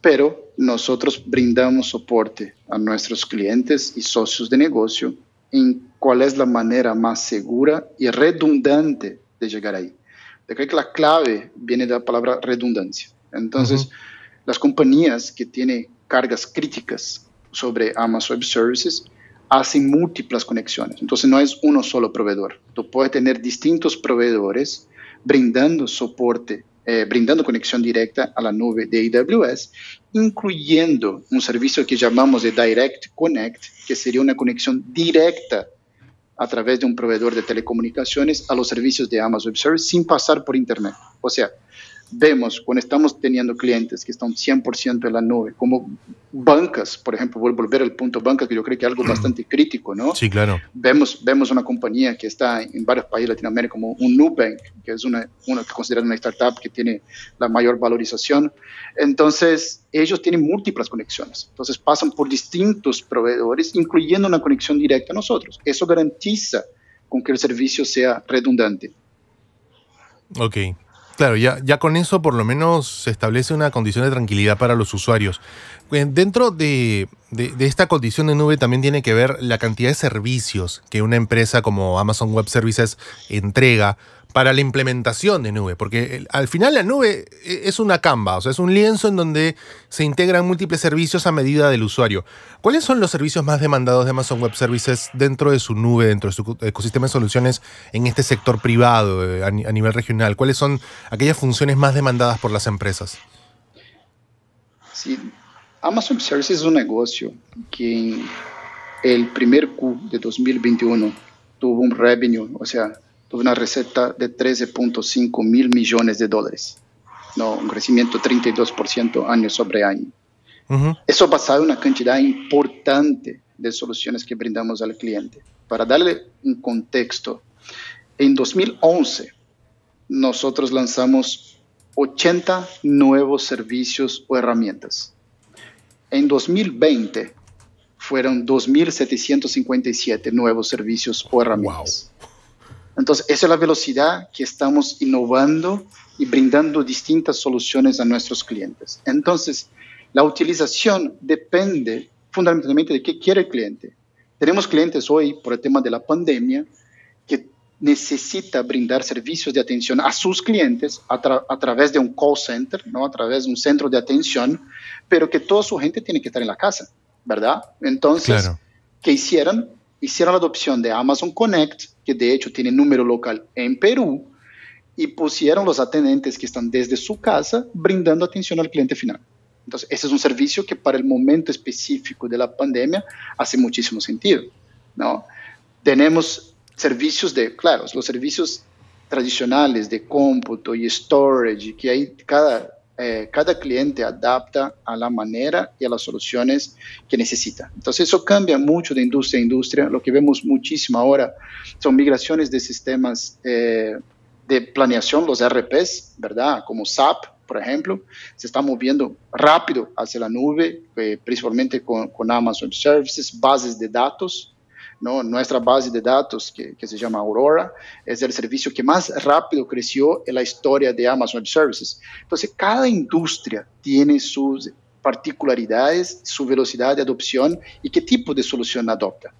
pero nosotros brindamos soporte a nuestros clientes y socios de negocio en cuál es la manera más segura y redundante de llegar ahí. De creo que la clave viene de la palabra redundancia. Entonces, las compañías que tienen cargas críticas sobre Amazon Web Services hacen múltiples conexiones. Entonces, no es uno solo proveedor. Tú puedes tener distintos proveedores brindando soporte eh, brindando conexão direta a la nuvem de AWS, incluyendo um serviço que chamamos de Direct Connect, que seria uma conexão direta a través de um provedor de telecomunicaciones a los serviços de Amazon Web Services sem passar por Internet. Ou seja, vemos cuando estamos teniendo clientes que están 100% en la nube, como bancas, por ejemplo, voy a volver al punto bancas, que yo creo que es algo mm. bastante crítico, ¿no? Sí, claro. Vemos, vemos una compañía que está en varios países de Latinoamérica, como un Nubank, que es una, una que consideran una startup que tiene la mayor valorización. Entonces, ellos tienen múltiples conexiones. Entonces, pasan por distintos proveedores, incluyendo una conexión directa a nosotros. Eso garantiza con que el servicio sea redundante. Ok, Claro, ya, ya con eso por lo menos se establece una condición de tranquilidad para los usuarios. Eh, dentro de, de, esta condición de nube también tiene que ver la cantidad de servicios que una empresa como Amazon Web Services entrega para la implementación de nube, porque al final la nube eh, es una camba, o sea, es un lienzo en donde se integran múltiples servicios a medida del usuario. ¿Cuáles son los servicios más demandados de Amazon Web Services dentro de su nube, dentro de su ecosistema de soluciones en este sector privado eh, a, nivel regional? ¿Cuáles son aquellas funciones más demandadas por las empresas? Sí, Amazon Web Services es un negocio que en el primer Q de 2021 tuvo un revenue, o sea, Tuve una receta de 13.5 mil millones de dólares, ¿no? un crecimiento 32% año sobre año. Eso basado en una cantidad importante de soluciones que brindamos al cliente. Para darle un contexto, en 2011 nosotros lanzamos 80 nuevos servicios o herramientas. En 2020 fueron 2.757 nuevos servicios o herramientas. Entonces, esa es la velocidad que estamos innovando y brindando distintas soluciones a nuestros clientes. Entonces, la utilización depende fundamentalmente de qué quiere el cliente. Tenemos clientes hoy, por el tema de la pandemia, que necesita brindar servicios de atención a sus clientes a, través de un call center, ¿no? a través de un centro de atención, pero que toda su gente tiene que estar en la casa, ¿verdad? Entonces, ¿qué hicieron? hicieron la adopción de Amazon Connect, que de hecho tiene número local en Perú, y pusieron los atendentes que están desde su casa brindando atención al cliente final. Entonces, ese es un servicio que para el momento específico de la pandemia hace muchísimo sentido, ¿no? Tenemos servicios de, claro, los servicios tradicionales de cómputo y storage, que hay cada eh, cada cliente adapta a la manera y a las soluciones que necesita. Entonces eso cambia mucho de industria a industria. Lo que vemos muchísimo ahora son migraciones de sistemas eh, de planeación, los RPs, ¿verdad? Como SAP, por ejemplo, se está moviendo rápido hacia la nube, eh, principalmente con Amazon Services, bases de datos, nuestra base de datos, que, que, se llama Aurora, es el servicio que más rápido creció en la historia de Amazon Services. Entonces, cada industria tiene sus particularidades, su velocidad de adopción y qué tipo de solución adopta.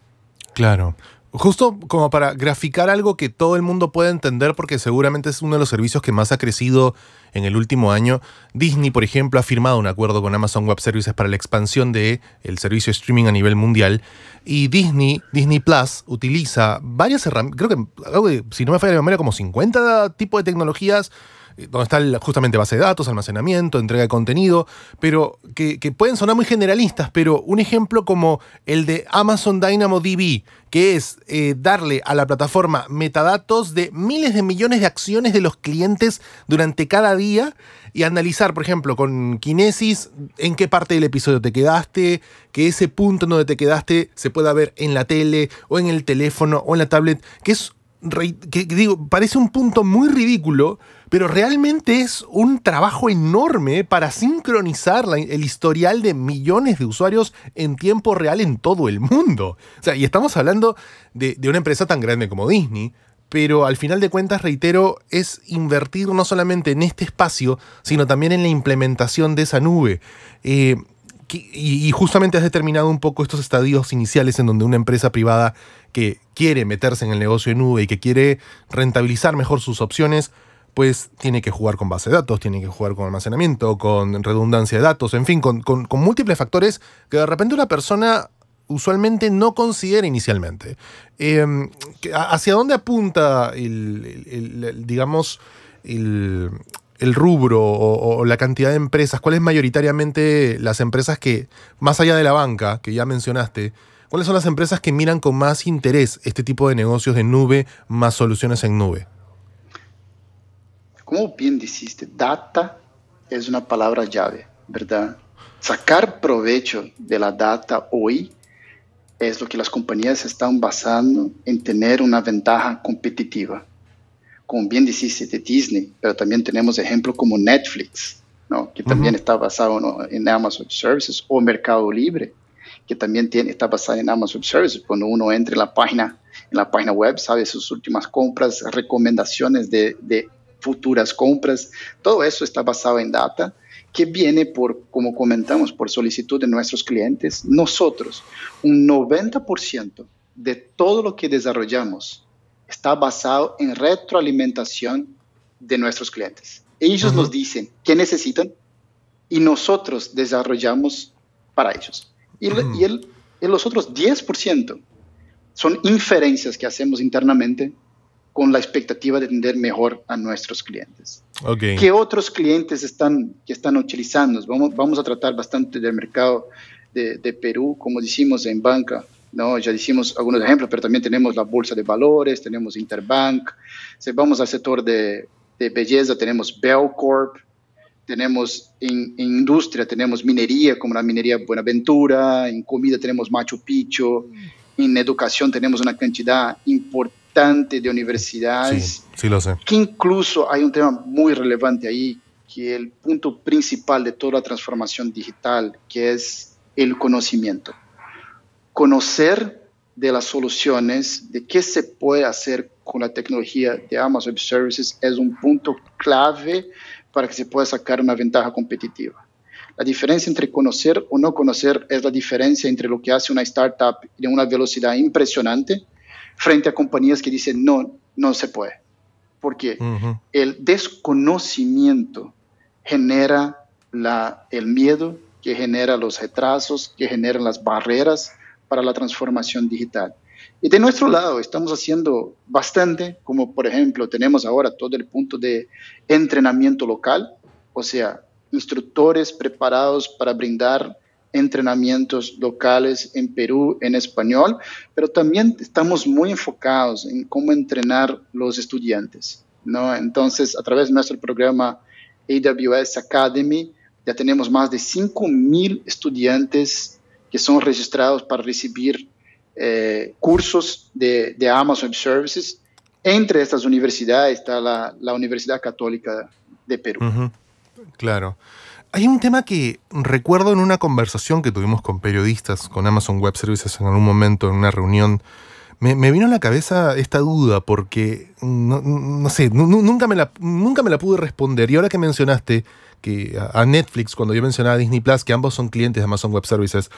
Claro. Justo como para graficar algo que todo el mundo puede entender, porque seguramente es uno de los servicios que más ha crecido en el último año. Disney, por ejemplo, ha firmado un acuerdo con Amazon Web Services para la expansión del el servicio streaming a nivel mundial. Y Disney, Disney Plus, utiliza varias herramientas, creo que, si no me falla la memoria, como 50 tipos de tecnologías eh, donde está justamente base de datos, almacenamiento, entrega de contenido, pero que, pueden sonar muy generalistas, pero un ejemplo como el de Amazon DynamoDB, que es eh, darle a la plataforma metadatos de miles de millones de acciones de los clientes durante cada día y analizar, por ejemplo, con Kinesis, en qué parte del episodio te quedaste, que ese punto donde te quedaste se pueda ver en la tele o en el teléfono o en la tablet, que es, que digo, parece un punto muy ridículo, pero realmente es un trabajo enorme para sincronizar el historial de millones de usuarios en tiempo real en todo el mundo. O sea, y estamos hablando de, una empresa tan grande como Disney, pero al final de cuentas, reitero, es invertir no solamente en este espacio, sino también en la implementación de esa nube. Eh, y, justamente has determinado un poco estos estadios iniciales en donde una empresa privada que quiere meterse en el negocio de nube y que quiere rentabilizar mejor sus opciones, pues tiene que jugar con base de datos, tiene que jugar con almacenamiento, con redundancia de datos, en fin, con, múltiples factores que de repente una persona usualmente no considera inicialmente. Em, ¿Hacia dónde apunta el, digamos, el, rubro o, o, la cantidad de empresas? ¿Cuáles mayoritariamente las empresas que, más allá de la banca, que ya mencionaste, cuáles son las empresas que miran con más interés este tipo de negocios de nube más soluciones en nube? como bien dijiste, data es una palabra llave, ¿verdad? Sacar provecho de la data hoy es lo que las compañías están basando en tener una ventaja competitiva. Como bien dijiste, de Disney, pero también tenemos ejemplos como Netflix, que también está basado en Amazon Services, o Mercado Libre, que también tiene, está basado en Amazon Services. Cuando uno entra en la página, en la página web, sabe sus últimas compras, recomendaciones de, de futuras compras, todo eso está basado en data que viene por, como comentamos, por solicitud de nuestros clientes. Nosotros, un 90% de todo lo que desarrollamos está basado en retroalimentación de nuestros clientes. Ellos nos dicen qué necesitan y nosotros desarrollamos para ellos. Y, el, y los otros 10% son inferencias que hacemos internamente con la expectativa de atender mejor a nuestros clientes. ¿Qué otros clientes están, que están utilizando? Vamos, vamos a tratar bastante del mercado de, Perú, como decimos en banca, ¿no? Ya decimos algunos ejemplos, pero también tenemos la bolsa de valores, tenemos Interbank. Si vamos al sector de, belleza, tenemos Belcorp. Tenemos en, en, industria, tenemos minería, como la minería Buenaventura. En comida tenemos Machu Picchu. En educación tenemos una cantidad importante de universidades. Que incluso hay un tema muy relevante ahí, que el punto principal de toda la transformación digital, que es el conocimiento. Conocer de las soluciones, de qué se puede hacer con la tecnología de Amazon Web Services es un punto clave para que se pueda sacar una ventaja competitiva. La diferencia entre conocer o no conocer es la diferencia entre lo que hace una startup de una velocidad impresionante frente a compañías que dicen no, no se puede. Porque el desconocimiento genera el miedo, que genera los retrasos, que generan las barreras para la transformación digital. Y de nuestro lado estamos haciendo bastante, como por ejemplo tenemos ahora todo el punto de entrenamiento local, o sea, instructores preparados para brindar entrenamientos locales en Perú en español, pero también estamos muy enfocados en cómo entrenar los estudiantes, ¿no? Entonces, a través de nuestro programa AWS Academy, ya tenemos más de 5.000 estudiantes que son registrados para recibir eh, cursos de, Amazon Services. Entre estas universidades está la, Universidad Católica de Perú. Claro. Hay un tema que recuerdo en una conversación que tuvimos con periodistas, con Amazon Web Services en algún momento, en una reunión. Me, vino a la cabeza esta duda porque, no, sé, nunca me, la, nunca me la pude responder. Y ahora que mencionaste que a, Netflix, cuando yo mencionaba a Disney Plus, que ambos son clientes de Amazon Web Services,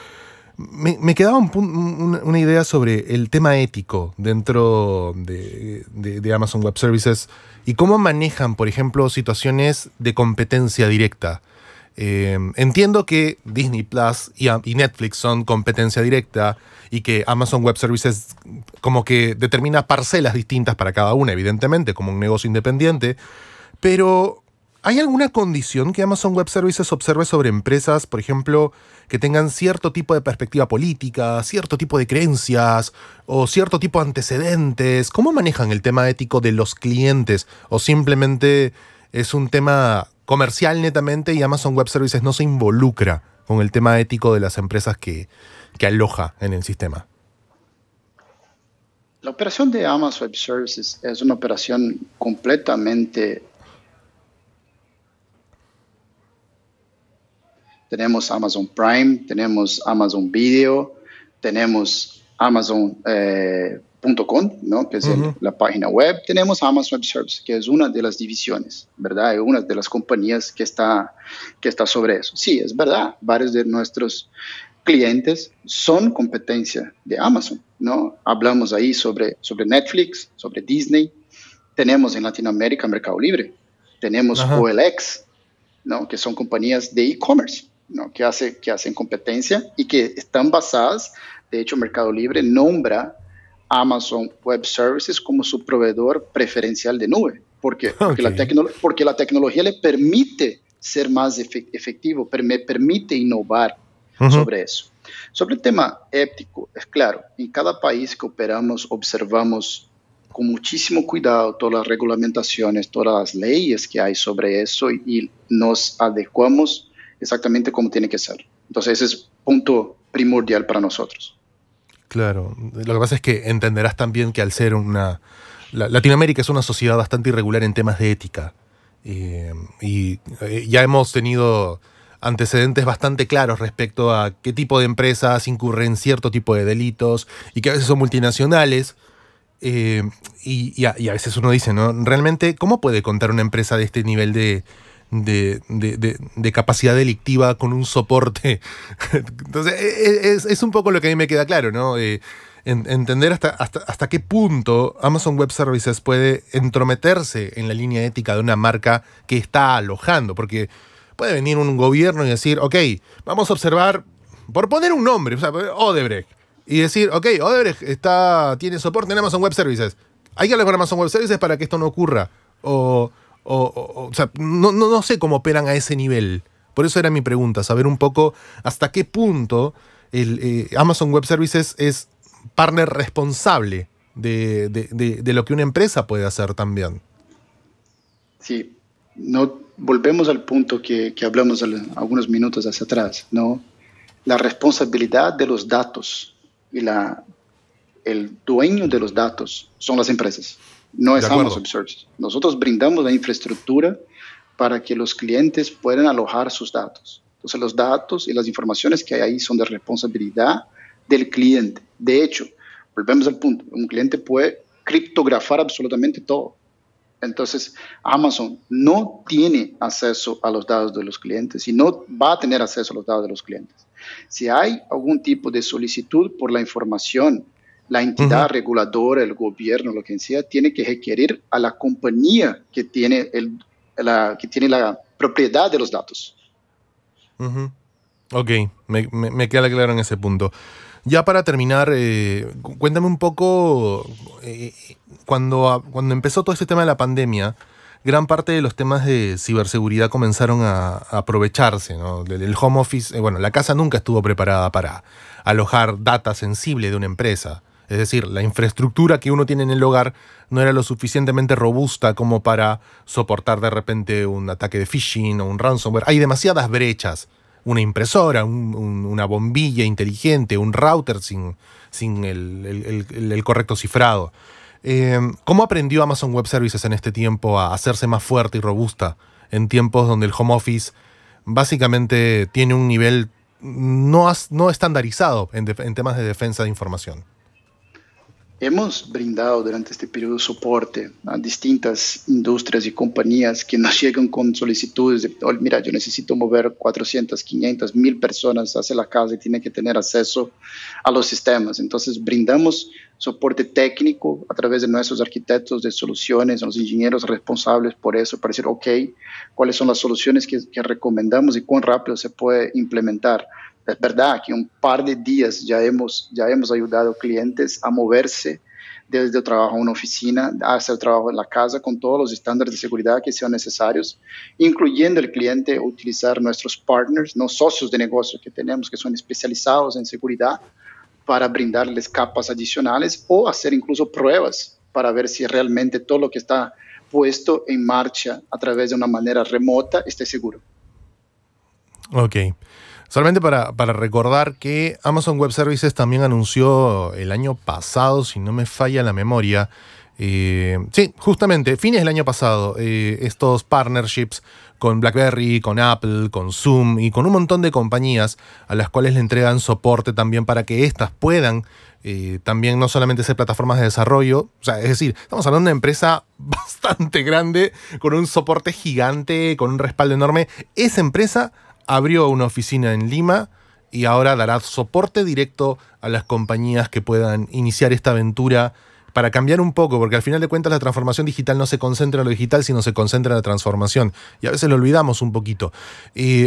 me, quedaba una idea sobre el tema ético dentro de, Amazon Web Services y cómo manejan, por ejemplo, situaciones de competencia directa. Eh, entiendo que Disney Plus y, y, Netflix son competencia directa y que Amazon Web Services como que determina parcelas distintas para cada una, evidentemente, como un negocio independiente, pero ¿hay alguna condición que Amazon Web Services observe sobre empresas, por ejemplo, que tengan cierto tipo de perspectiva política, cierto tipo de creencias o cierto tipo de antecedentes? ¿Cómo manejan el tema ético de los clientes o simplemente es un tema comercial netamente y Amazon Web Services no se involucra con el tema ético de las empresas que, aloja en el sistema. La operación de Amazon Web Services es una operación completamente... Tenemos Amazon Prime, tenemos Amazon Video, tenemos Amazon eh, Com, ¿no? que es la página web. Tenemos Amazon Web Services, que es una de las divisiones, ¿verdad? Una de las compañías que está, que está sobre eso. Sí, es verdad, varios de nuestros clientes son competencia de Amazon, ¿no? Hablamos ahí sobre, sobre Netflix, sobre Disney. Tenemos en Latinoamérica Mercado Libre, tenemos OLX, ¿no? Que son compañías de e-commerce, ¿no? Que, hace, que hacen competencia y que están basadas, de hecho Mercado Libre nombra Amazon Web Services como su proveedor preferencial de nube. Porque, la, porque la tecnología le permite ser más efectivo, me permite innovar sobre eso. Sobre el tema ético, es claro, en cada país que operamos observamos con muchísimo cuidado todas las regulamentaciones, todas las leyes que hay sobre eso y, nos adecuamos exactamente como tiene que ser. Entonces ese es punto primordial para nosotros. Claro, lo que pasa es que entenderás también que al ser una... Latinoamérica es una sociedad bastante irregular en temas de ética. Eh, y eh, ya hemos tenido antecedentes bastante claros respecto a qué tipo de empresas incurren cierto tipo de delitos y que a veces son multinacionales. Eh, y, a, veces uno dice, ¿no? Realmente, ¿cómo puede contar una empresa de este nivel de, de, de, capacidad delictiva con un soporte. Entonces, e, e, es, un poco lo que a mí me queda claro, ¿no? Eh, entender hasta, hasta, qué punto Amazon Web Services puede entrometerse en la línea ética de una marca que está alojando, porque puede venir un gobierno y decir, ok, vamos a observar, por poner un nombre, o sea, Odebrecht, y decir, ok, Odebrecht está, tiene soporte en Amazon Web Services, hay que hablar con Amazon Web Services para que esto no ocurra, o o, sea, no, sé cómo operan a ese nivel. Por eso era mi pregunta, saber un poco hasta qué punto el, eh, Amazon Web Services es partner responsable de, lo que una empresa puede hacer también. Sí, no, volvemos al punto que, hablamos algunos minutos hacia atrás, ¿no? La responsabilidad de los datos y el dueño de los datos son las empresas. No es Amazon Services. Nosotros brindamos la infraestructura para que los clientes puedan alojar sus datos. Entonces los datos y las informaciones que hay ahí son de responsabilidad del cliente. De hecho, volvemos al punto, un cliente puede criptografar absolutamente todo. Entonces, Amazon no tiene acceso a los datos de los clientes y no va a tener acceso a los datos de los clientes. Si hay algún tipo de solicitud por la información la entidad reguladora, el gobierno, lo que sea, tiene que requerir a la compañía que tiene, el, la, que tiene la propiedad de los datos. Ok, me, queda claro en ese punto. Ya para terminar, eh, cuéntame un poco, eh, cuando, ah, cuando empezó todo este tema de la pandemia, gran parte de los temas de ciberseguridad comenzaron a, aprovecharse. ¿no? El home office, eh, bueno, la casa nunca estuvo preparada para alojar data sensible de una empresa. Es decir, la infraestructura que uno tiene en el hogar no era lo suficientemente robusta como para soportar de repente un ataque de phishing o un ransomware. Hay demasiadas brechas. Una impresora, una bombilla inteligente, un router sin, el, correcto cifrado. Eh, ¿Cómo aprendió Amazon Web Services en este tiempo a hacerse más fuerte y robusta en tiempos donde el home office básicamente tiene un nivel no, estandarizado en temas de defensa de información? Hemos brindado durante este periodo soporte a distintas industrias y compañías que nos llegan con solicitudes de, mira, yo necesito mover 400, 500, 1000 personas hacia la casa y tienen que tener acceso a los sistemas. Entonces, brindamos soporte técnico a través de nuestros arquitectos de soluciones, los ingenieros responsables por eso, para decir, ok, cuáles son las soluciones que, que recomendamos y cuán rápido se puede implementar. Es verdad que un par de días ya hemos, ya hemos ayudado clientes a moverse desde el trabajo a una oficina hasta el trabajo en la casa con todos los estándares de seguridad que sean necesarios, incluyendo el cliente utilizar nuestros partners, no socios de negocio que tenemos que son especializados en seguridad para brindarles capas adicionales o hacer incluso pruebas para ver si realmente todo lo que está puesto en marcha a través de una manera remota está seguro. Ok. Solamente para, para, recordar que Amazon Web Services también anunció el año pasado, si no me falla la memoria, eh, sí, justamente, fines del año pasado, eh, estos partnerships con BlackBerry, con Apple, con Zoom y con un montón de compañías a las cuales le entregan soporte también para que éstas puedan eh, también no solamente ser plataformas de desarrollo, o sea, es decir, estamos hablando de una empresa bastante grande, con un soporte gigante, con un respaldo enorme. Esa empresa abrió una oficina en Lima y ahora dará soporte directo a las compañías que puedan iniciar esta aventura para cambiar un poco, porque al final de cuentas la transformación digital no se concentra en lo digital, sino se concentra en la transformación. Y a veces lo olvidamos un poquito.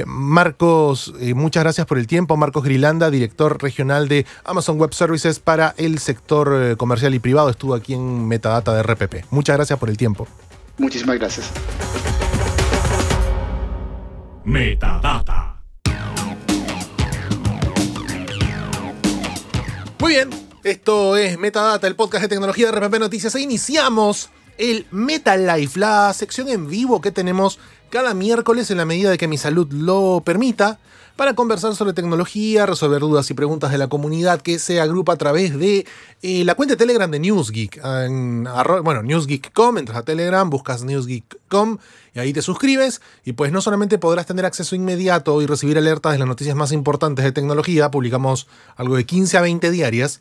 Marcos, eh, muchas gracias por el tiempo. Marcos Grilanda, director regional de Amazon Web Services para el sector eh, comercial y privado, estuvo aquí en Metadata de RPP. Muchas gracias por el tiempo. Muchísimas gracias. Metadata. Muy bien, esto es Metadata, el podcast de tecnología de RPP Noticias. E iniciamos el Meta Life, la sección en vivo que tenemos cada miércoles en la medida de que mi salud lo permita para conversar sobre tecnología, resolver dudas y preguntas de la comunidad que se agrupa a través de eh, la cuenta de Telegram de Newsgeek. En, bueno, newsgeek.com, entras a Telegram, buscas newsgeek.com y ahí te suscribes y pues no solamente podrás tener acceso inmediato y recibir alertas de las noticias más importantes de tecnología, publicamos algo de 15 a 20 diarias,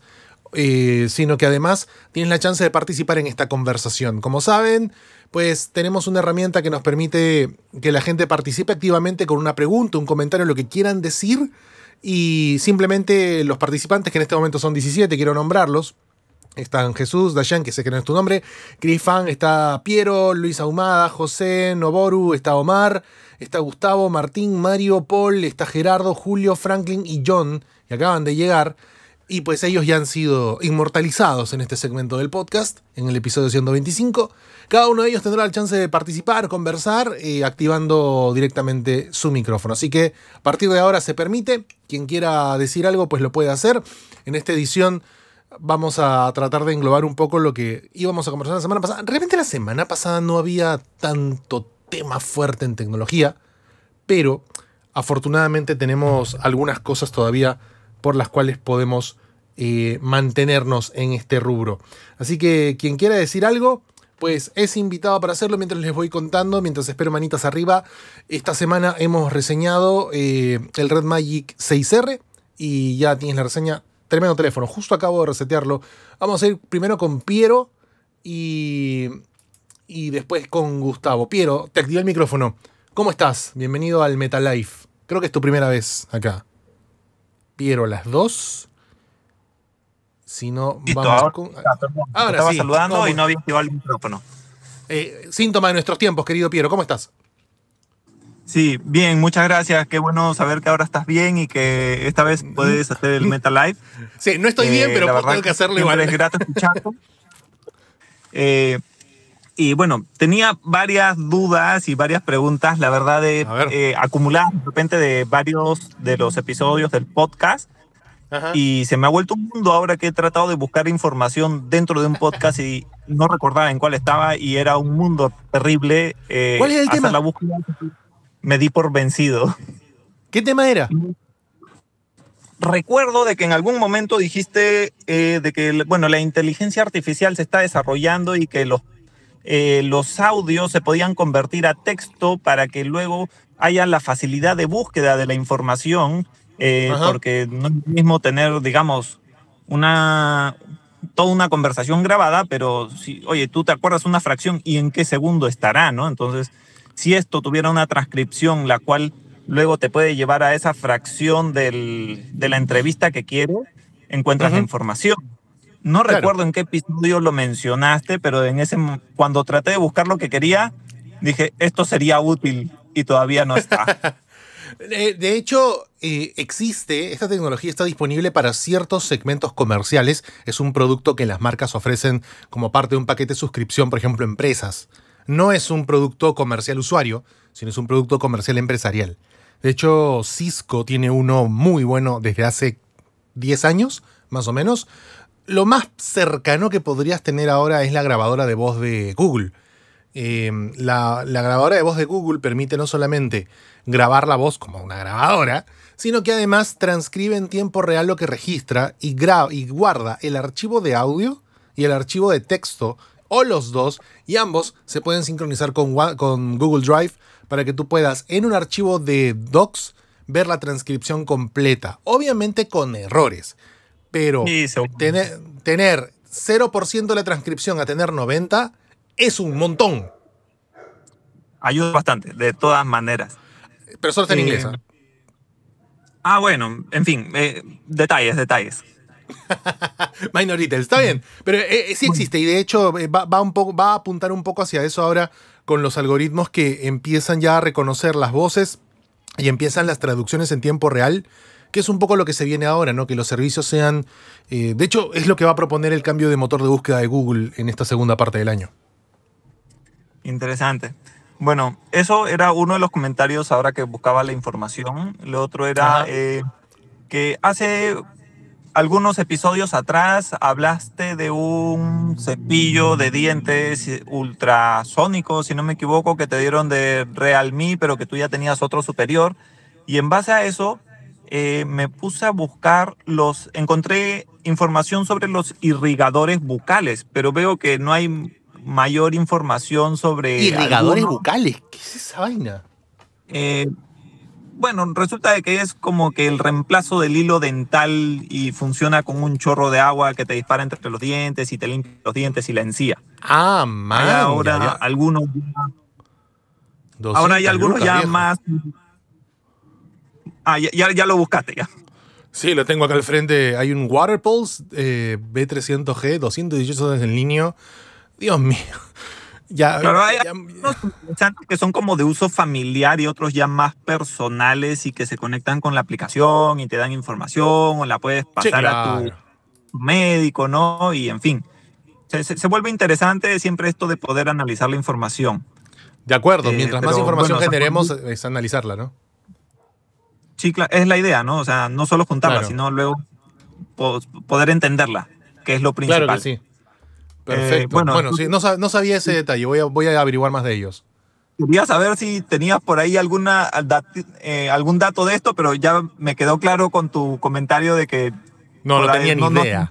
eh, sino que además tienes la chance de participar en esta conversación. Como saben, pues tenemos una herramienta que nos permite que la gente participe activamente con una pregunta, un comentario, lo que quieran decir. Y simplemente los participantes, que en este momento son 17, quiero nombrarlos. Están Jesús, Dayan, que sé que no es tu nombre, Chris Fan, está Piero, Luis Ahumada, José, Noboru, está Omar, está Gustavo, Martín, Mario, Paul, está Gerardo, Julio, Franklin y John, que acaban de llegar. Y pues ellos ya han sido inmortalizados en este segmento del podcast, en el episodio 125. Cada uno de ellos tendrá la chance de participar, conversar, y eh, activando directamente su micrófono. Así que a partir de ahora se permite. Quien quiera decir algo, pues lo puede hacer. En esta edición vamos a tratar de englobar un poco lo que íbamos a conversar la semana pasada. Realmente la semana pasada no había tanto tema fuerte en tecnología, pero afortunadamente tenemos algunas cosas todavía por las cuales podemos eh, mantenernos en este rubro. Así que quien quiera decir algo, pues es invitado para hacerlo mientras les voy contando, mientras espero manitas arriba. Esta semana hemos reseñado eh, el Red Magic 6R y ya tienes la reseña. Tremendo teléfono, justo acabo de resetearlo. Vamos a ir primero con Piero y, y después con Gustavo. Piero, te activé el micrófono. ¿Cómo estás? Bienvenido al Metalife. Creo que es tu primera vez acá. Piero, las dos sino vamos estaba saludando y no había activado el micrófono. Eh, síntoma de nuestros tiempos, querido Piero, ¿cómo estás? Sí, bien, muchas gracias. Qué bueno saber que ahora estás bien y que esta vez puedes hacer el Meta Live. Sí, no estoy bien, eh, pero tengo que hacerlo igual. Es grato escucharlo eh, y bueno, tenía varias dudas y varias preguntas, la verdad, de, acumuladas de repente de varios de los episodios del podcast. Y se me ha vuelto un mundo ahora que he tratado de buscar información dentro de un podcast y no recordaba en cuál estaba y era un mundo terrible. Eh, ¿Cuál es el tema? me di por vencido. ¿Qué tema era? Recuerdo de que en algún momento dijiste eh, de que bueno la inteligencia artificial se está desarrollando y que los eh, los audios se podían convertir a texto para que luego haya la facilidad de búsqueda de la información eh, porque no es lo mismo tener, digamos, una toda una conversación grabada, pero si, oye, tú te acuerdas una fracción y en qué segundo estará, ¿no? Entonces, si esto tuviera una transcripción, la cual luego te puede llevar a esa fracción del, de la entrevista que quiero, encuentras la información. No recuerdo en qué episodio lo mencionaste, pero en ese cuando traté de buscar lo que quería, dije, esto sería útil y todavía no está. de hecho, eh, existe, esta tecnología está disponible para ciertos segmentos comerciales. Es un producto que las marcas ofrecen como parte de un paquete de suscripción, por ejemplo, empresas. No es un producto comercial usuario, sino es un producto comercial empresarial. De hecho, Cisco tiene uno muy bueno desde hace 10 años, más o menos. Lo más cercano que podrías tener ahora es la grabadora de voz de Google. Eh, la grabadora de voz de Google permite no solamente grabar la voz como una grabadora, sino que además transcribe en tiempo real lo que registra y, y guarda el archivo de audio y el archivo de texto o los dos y ambos se pueden sincronizar con, con Google Drive para que tú puedas en un archivo de docs ver la transcripción completa, obviamente con errores, pero tener, tener 0% de la transcripción a tener 90 es un montón. Ayuda bastante, de todas maneras. Pero solo en eh, inglés. ¿ah? ah, bueno, en fin, eh, detalles, detalles. Minor details, está bien. Pero eh, sí existe y de hecho va, un poco, va a apuntar un poco hacia eso ahora con los algoritmos que empiezan ya a reconocer las voces y empiezan las traducciones en tiempo real, que es un poco lo que se viene ahora, ¿no? Que los servicios sean... de hecho, es lo que va a proponer el cambio de motor de búsqueda de Google en esta segunda parte del año. Interesante. Bueno, eso era uno de los comentarios ahora que buscaba la información. Lo otro era eh, que hace algunos episodios atrás hablaste de un cepillo de dientes ultrasónico, si no me equivoco, que te dieron de Realme, pero que tú ya tenías otro superior. Y en base a eso eh, me puse a buscar los, encontré información sobre los irrigadores bucales, pero veo que no hay mayor información sobre... Irrigadores bucales, ¿qué es esa vaina? Eh, bueno, resulta que es como que el reemplazo del hilo dental y funciona con un chorro de agua que te dispara entre los dientes y te limpia los dientes y la encía. Ah, madre. Ahora algunos... Ahora hay algunos ya más... Ah, ya, lo buscaste, ya. Sí, lo tengo acá al frente. Hay un Water eh, B300G, 218 dólares en línea. Dios mío. Ya, Pero hay unos que son como de uso familiar y otros ya más personales y que se conectan con la aplicación y te dan información o la puedes pasar a tu médico, ¿no? Y en fin, se, vuelve interesante siempre esto de poder analizar la información. De acuerdo, eh, mientras más información generemos, es analizarla, ¿no? Sí, es la idea, ¿no? O sea, no solo juntarla, sino luego poder entenderla, que es lo principal. Claro que sí. Perfecto. bueno, sí, no, sabía ese detalle, voy a, voy a averiguar más de ellos. Quería saber si tenías por ahí alguna, eh, algún dato de esto, pero ya me quedó claro con tu comentario de que... No, no tenía ni no, idea.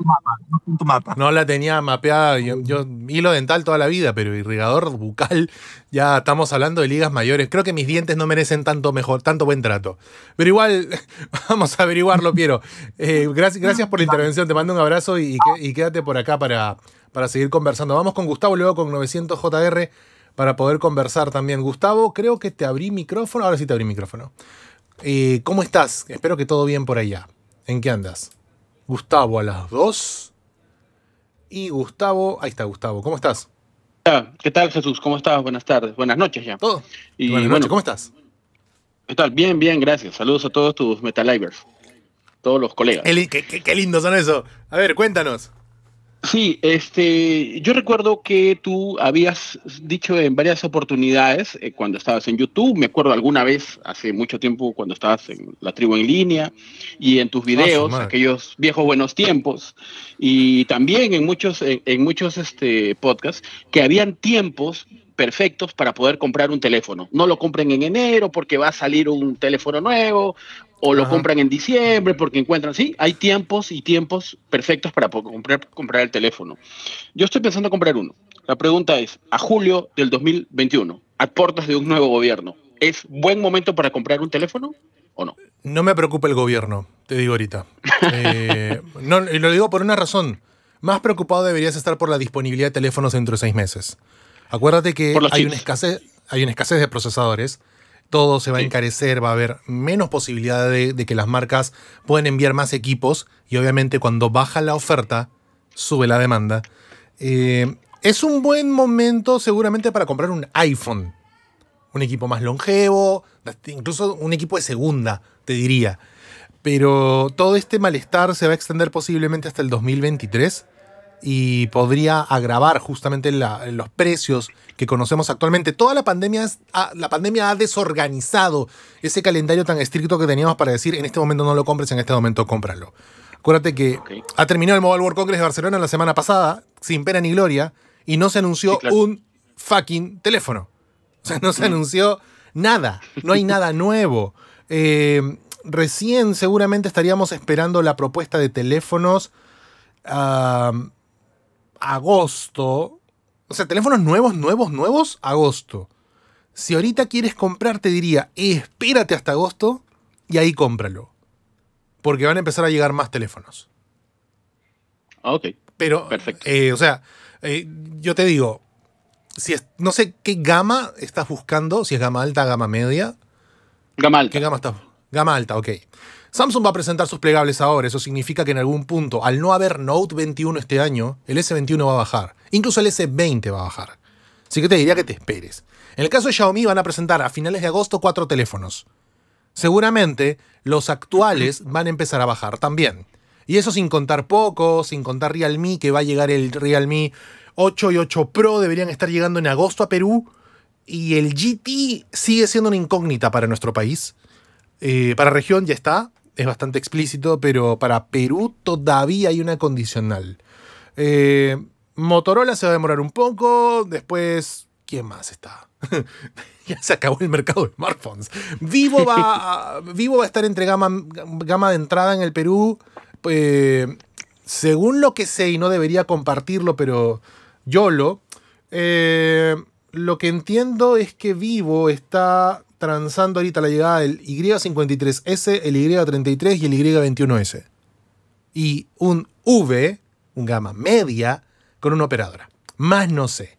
No, la tenía mapeada. Yo, hilo dental toda la vida, pero irrigador bucal, ya estamos hablando de ligas mayores. Creo que mis dientes no merecen tanto mejor, tanto buen trato. Pero igual, vamos a averiguarlo, Piero. Eh, gracias, gracias por la intervención. Te mando un abrazo y quédate por acá para, para seguir conversando. Vamos con Gustavo, luego con 900JR para poder conversar también. Gustavo, creo que te abrí micrófono. Ahora sí te abrí micrófono. Eh, ¿Cómo estás? Espero que todo bien por allá. ¿En qué andas? Gustavo a las 2. Y Gustavo, ahí está Gustavo, ¿cómo estás? ¿Qué tal Jesús? ¿Cómo estás? Buenas tardes, buenas noches ya. Todo. Y buenas noches, ¿cómo estás? ¿Qué tal? Bien, bien, gracias. Saludos a todos tus Metalivers, todos los colegas. Qué, qué lindo son eso. A ver, cuéntanos. Sí, este, yo recuerdo que tú habías dicho en varias oportunidades, eh, cuando estabas en YouTube, me acuerdo alguna vez, hace mucho tiempo, cuando estabas en la tribu en línea, y en tus ah, videos, aquellos viejos buenos tiempos, y también en muchos, en, muchos este, podcasts, que habían tiempos perfectos para poder comprar un teléfono. No lo compren en enero porque va a salir un teléfono nuevo o lo compran en diciembre porque encuentran, sí, hay tiempos y tiempos perfectos para comprar, comprar el teléfono. Yo estoy pensando comprar uno. La pregunta es, a julio del 2021, a puertas de un nuevo gobierno, ¿es buen momento para comprar un teléfono o no? No me preocupa el gobierno, te digo ahorita. Eh, no, y lo digo por una razón. Más preocupado deberías estar por la disponibilidad de teléfonos dentro de seis meses. Acuérdate que hay escasez, hay una escasez de procesadores todo se va a encarecer, va a haber menos posibilidad de, que las marcas puedan enviar más equipos y obviamente cuando baja la oferta, sube la demanda. Eh, es un buen momento seguramente para comprar un iPhone, un equipo más longevo, incluso un equipo de segunda, te diría. Pero todo este malestar se va a extender posiblemente hasta el 2023 y podría agravar justamente los precios que conocemos actualmente. Toda la pandemia, la pandemia ha desorganizado ese calendario tan estricto que teníamos para decir en este momento no lo compres, en este momento cómpralo. Acuérdate que ha terminado el Mobile World Congress de Barcelona la semana pasada, sin pena ni gloria, y no se anunció un fucking teléfono. O sea, no se mm. anunció nada, no hay nada nuevo. Eh, recién seguramente estaríamos esperando la propuesta de teléfonos. Ah, agosto. O sea, teléfonos nuevos, nuevos, nuevos, agosto. Si ahorita quieres comprar, te diría, espérate hasta agosto y ahí cómpralo. Porque van a empezar a llegar más teléfonos. Ah, ok. Pero, Perfecto. Eh, o sea, eh, yo te digo, si no sé qué gama estás buscando, si es gama alta, gama media. Gama alta. gama Gama alta, ok. Samsung va a presentar sus plegables ahora, eso significa que en algún punto, al no haber Note 21 este año, el S21 va a bajar. Incluso el S20 va a bajar. Así que te diría que te esperes. En el caso de Xiaomi van a presentar a finales de agosto cuatro teléfonos. Seguramente los actuales van a empezar a bajar también. Y eso sin contar poco, sin contar Realme, que va a llegar el Realme 8 y 8 Pro, deberían estar llegando en agosto a Perú. Y el GT sigue siendo una incógnita para nuestro país. Eh, para región ya está, es bastante explícito, pero para Perú todavía hay una condicional. Eh, Motorola se va a demorar un poco, después, ¿quién más está? ya se acabó el mercado de smartphones. Vivo va, a, Vivo va a estar entre gama, gama de entrada en el Perú. Eh, según lo que sé, y no debería compartirlo, pero yo lo. Eh, lo que entiendo es que Vivo está transando ahorita la llegada del Y53S, el Y33 y el Y21S. Y un V, un gama media, con una operadora. Más no sé.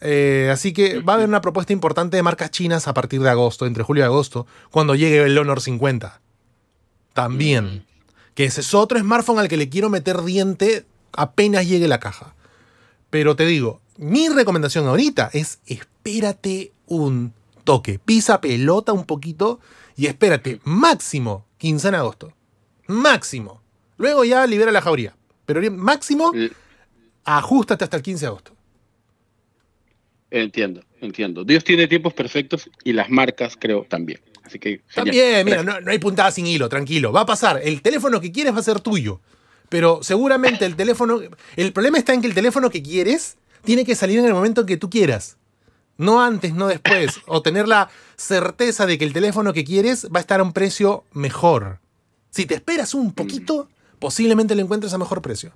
Eh, así que va a haber una propuesta importante de marcas chinas a partir de agosto, entre julio y agosto, cuando llegue el Honor 50. También. Mm. Que ese es otro smartphone al que le quiero meter diente apenas llegue la caja. Pero te digo, mi recomendación ahorita es espérate un toque. Pisa pelota un poquito y espérate, máximo 15 de agosto. Máximo. Luego ya libera la jauría. Pero máximo, ajustate hasta el 15 de agosto. Entiendo, entiendo. Dios tiene tiempos perfectos y las marcas, creo, también. Así que. También, mira, no, hay puntada sin hilo, tranquilo. Va a pasar. El teléfono que quieres va a ser tuyo. Pero seguramente el teléfono. El problema está en que el teléfono que quieres tiene que salir en el momento que tú quieras. No antes, no después. O tener la certeza de que el teléfono que quieres va a estar a un precio mejor. Si te esperas un poquito, mm. posiblemente lo encuentres a mejor precio.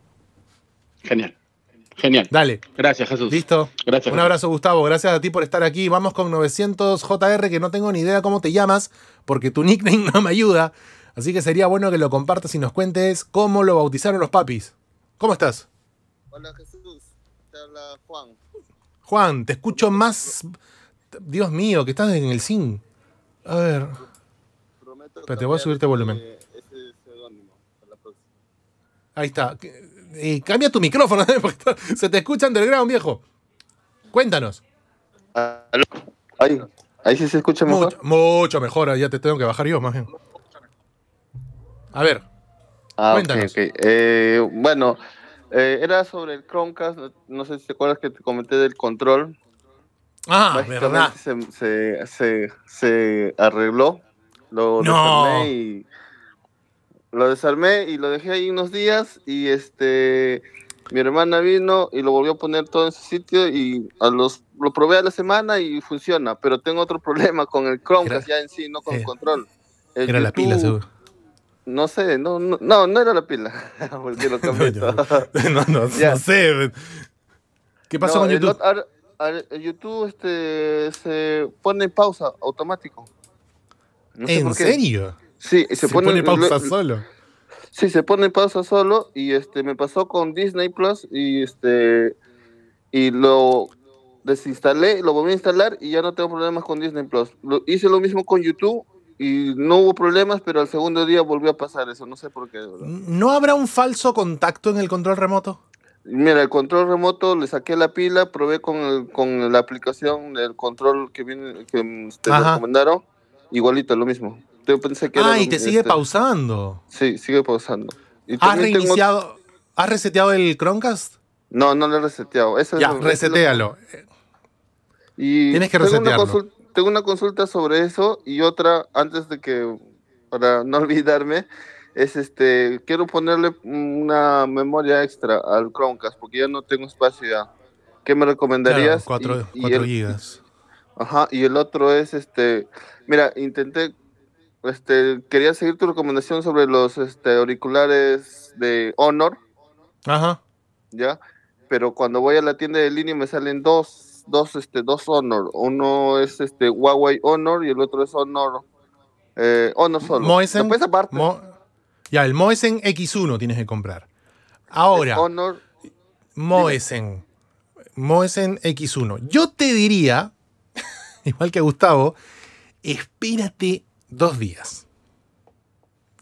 Genial. Genial. Dale. Gracias, Jesús. Listo. Gracias. Un abrazo, Gustavo. Gracias a ti por estar aquí. Vamos con 900JR, que no tengo ni idea cómo te llamas, porque tu nickname no me ayuda. Así que sería bueno que lo compartas y nos cuentes cómo lo bautizaron los papis. ¿Cómo estás? Hola, Jesús. Te habla Juan. Juan, te escucho más. Dios mío, que estás en el zinc. A ver. te voy a subirte volumen. Ahí está. Y eh, cambia tu micrófono, ¿eh? se te escucha underground, viejo. Cuéntanos. Ahí, sí se escucha mejor. Mucho, mejor, ya te tengo que bajar yo, más bien. A ver. Ah, cuéntanos. Eh, bueno, eh, era sobre el Chromecast, no, sé si te acuerdas que te comenté del control. Ah, Se, arregló, lo desarmé y lo desarmé y lo dejé ahí unos días y este mi hermana vino y lo volvió a poner todo en su sitio y a los lo probé a la semana y funciona, pero tengo otro problema con el Chromecast ya en sí, no con el control. era la pila seguro no sé, no, no, no, era la pila. Porque lo cambié no, no, no, sé. ¿Qué pasó con YouTube? YouTube este, se pone en pausa automático. ¿En serio? Sí, se, pone, en pausa solo. Sí, se pone en pausa solo y este me pasó con Disney Plus y este y lo desinstalé, lo volví a instalar y ya no tengo problemas con Disney Plus. hice lo mismo con YouTube y no hubo problemas, pero al segundo día volvió a pasar eso, no sé por qué. ¿No habrá un falso contacto en el control remoto? Mira, el control remoto le saqué la pila, probé con, con la aplicación del control que, viene, que te recomendaron, igualito, lo mismo. Yo pensé que ah, y te sigue este, pausando. Sí, sigue pausando. ¿Has reiniciado, has reseteado el Chromecast? No, no lo he reseteado. Eso ya, es resetealo. Y Tienes que resetearlo tengo una consulta sobre eso y otra antes de que, para no olvidarme, es este, quiero ponerle una memoria extra al Chromecast porque ya no tengo espacio ya. ¿Qué me recomendarías? 4 gigas. Ajá, y el otro es este, mira, intenté, este, quería seguir tu recomendación sobre los este, auriculares de Honor. Ajá. Ya, pero cuando voy a la tienda de línea me salen dos dos, este, dos Honor. Uno es este Huawei Honor y el otro es Honor, eh, Honor solo. Moisen, aparte. ya, el Moesen X1 tienes que comprar. Ahora, Honor, Moesen. Moesen X1. Yo te diría, igual que Gustavo, espérate dos días.